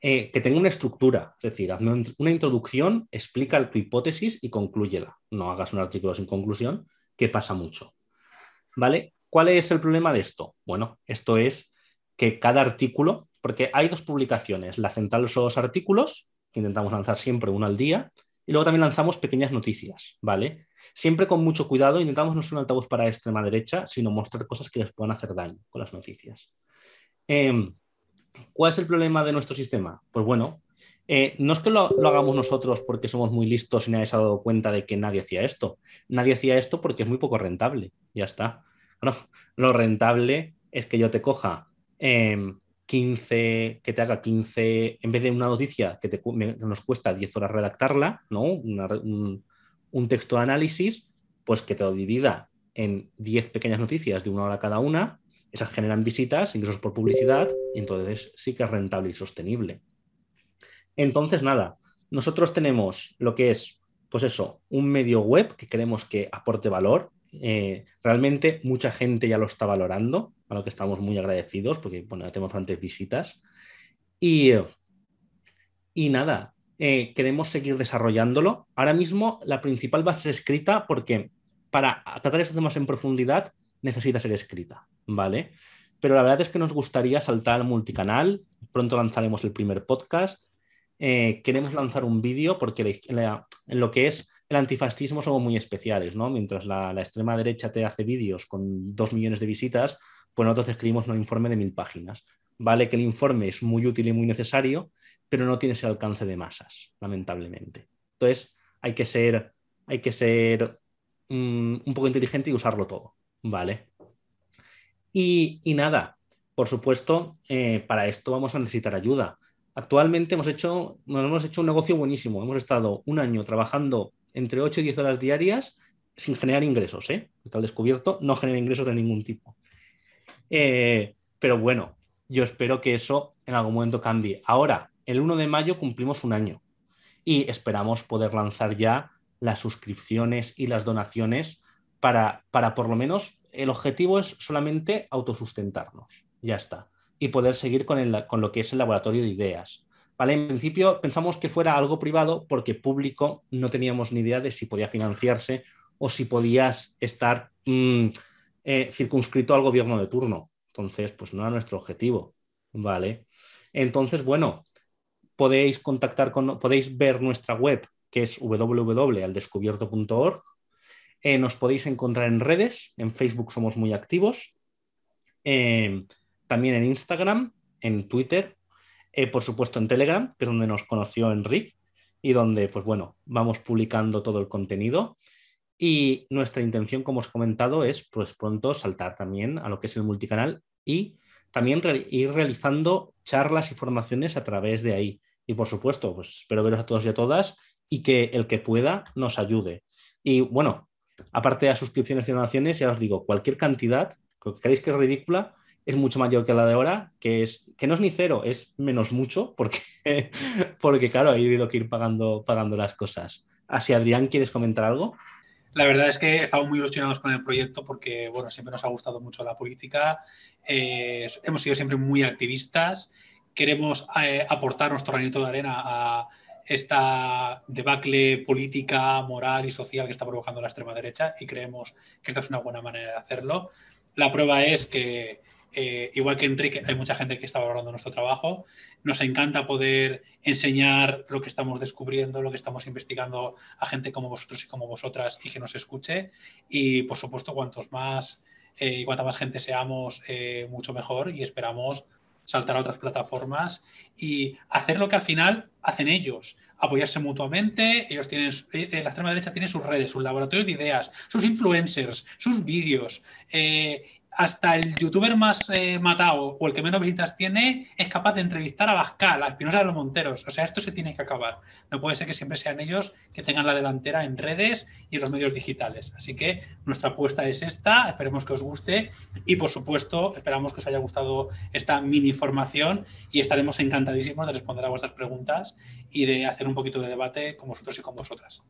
Speaker 3: eh, que tenga una estructura, es decir, hazme una introducción, explica tu hipótesis y concluyela. No hagas un artículo sin conclusión, que pasa mucho. ¿Vale? ¿Cuál es el problema de esto? Bueno, esto es que cada artículo porque hay dos publicaciones, la central son los artículos, que intentamos lanzar siempre uno al día, y luego también lanzamos pequeñas noticias, ¿vale? Siempre con mucho cuidado, intentamos no ser un altavoz para extrema derecha, sino mostrar cosas que les puedan hacer daño con las noticias. Em, ¿Cuál es el problema de nuestro sistema? Pues bueno, eh, no es que lo, hagamos nosotros porque somos muy listos y nadie se ha dado cuenta de que nadie hacía esto. Nadie hacía esto porque es muy poco rentable. Ya está. [laughs] lo rentable es que yo te coja em, 15, que te haga 15, en vez de una noticia que, nos cuesta 10 horas redactarla, ¿no? un, texto de análisis, pues que te lo divida en 10 pequeñas noticias de una hora cada una, esas generan visitas, ingresos por publicidad, y entonces sí que es rentable y sostenible. Entonces, nada, nosotros tenemos lo que es, pues eso, un medio web que queremos que aporte valor. Eh, realmente mucha gente ya lo está valorando, a lo que estamos muy agradecidos, porque bueno, tenemos bastantes visitas. Y, nada, eh, queremos seguir desarrollándolo. Ahora mismo la principal va a ser escrita porque para tratar estos temas en profundidad necesita ser escrita, ¿vale? Pero la verdad es que nos gustaría saltar al multicanal. Pronto lanzaremos el primer podcast. Eh, queremos lanzar un vídeo porque en lo que es el antifascismo somos muy especiales, ¿no? Mientras la extrema derecha te hace vídeos con dos millones de visitas, pues nosotros escribimos un informe de mil páginas. Vale que el informe es muy útil y muy necesario, pero no tiene ese alcance de masas, lamentablemente. Entonces, hay que ser, hay que ser mm, un poco inteligente y usarlo todo, ¿vale? Y, nada, por supuesto, eh, para esto vamos a necesitar ayuda. Actualmente hemos hecho, nos hemos hecho un negocio buenísimo. Hemos estado un año trabajando entre 8 y 10 horas diarias sin generar ingresos. ¿eh? descubierto no genera ingresos de ningún tipo. Eh, pero bueno, yo espero que eso en algún momento cambie. Ahora, el 1 de mayo cumplimos un año y esperamos poder lanzar ya las suscripciones y las donaciones para, para por lo menos el objetivo es solamente autosustentarnos. Ya está. Y poder seguir con, con lo que es el laboratorio de ideas. ¿Vale? En principio pensamos que fuera algo privado porque público no teníamos ni idea de si podía financiarse o si podías estar mm, eh, circunscrito al gobierno de turno. Entonces, pues no era nuestro objetivo, ¿vale? Entonces, bueno, podéis contactar con, podéis ver nuestra web, que es www.aldescubierto.org. Eh, nos podéis encontrar en redes, en Facebook somos muy activos, eh, también en Instagram, en Twitter, por supuesto en Telegram, que es donde nos conoció Enric y donde, pues bueno, vamos publicando todo el contenido. Y nuestra intención, como os he comentado, es pues, pronto saltar también a lo que es el multicanal y también ir realizando charlas y formaciones a través de ahí. Y por supuesto, pues espero veros a todos y a todas y que el que pueda nos ayude. Y bueno, aparte de suscripciones y donaciones, ya os digo, cualquier cantidad, que creéis que es ridícula, es mucho mayor que la de ahora, que, es, que no es ni cero, es menos mucho, porque, [laughs] porque claro, ahí he que ir pagando, pagando las cosas. Así, Adrián, ¿quieres comentar algo?
Speaker 2: La verdad es que estamos muy ilusionados con el proyecto porque, bueno, siempre nos ha gustado mucho la política, eh, hemos sido siempre muy activistas, queremos eh, aportar nuestro granito de arena a esta debacle política, moral y social que está provocando la extrema derecha y creemos que esta es una buena manera de hacerlo. La prueba es que eh, igual que Enrique, hay mucha gente que está valorando nuestro trabajo. Nos encanta poder enseñar lo que estamos descubriendo, lo que estamos investigando a gente como vosotros y como vosotras y que nos escuche. Y por supuesto, cuantos más y eh, cuanta más gente seamos, eh, mucho mejor. Y esperamos saltar a otras plataformas y hacer lo que al final hacen ellos. Apoyarse mutuamente, ellos tienen, la extrema derecha tiene sus redes, sus laboratorios de ideas, sus influencers, sus vídeos, hasta el youtuber más eh, matado o el que menos visitas tiene es capaz de entrevistar a Bascal, a Espinosa de los Monteros. O sea, esto se tiene que acabar. No puede ser que siempre sean ellos que tengan la delantera en redes y en los medios digitales. Así que nuestra apuesta es esta, esperemos que os guste y por supuesto esperamos que os haya gustado esta mini formación y estaremos encantadísimos de responder a vuestras preguntas y de hacer un poquito de debate con vosotros y con vosotras.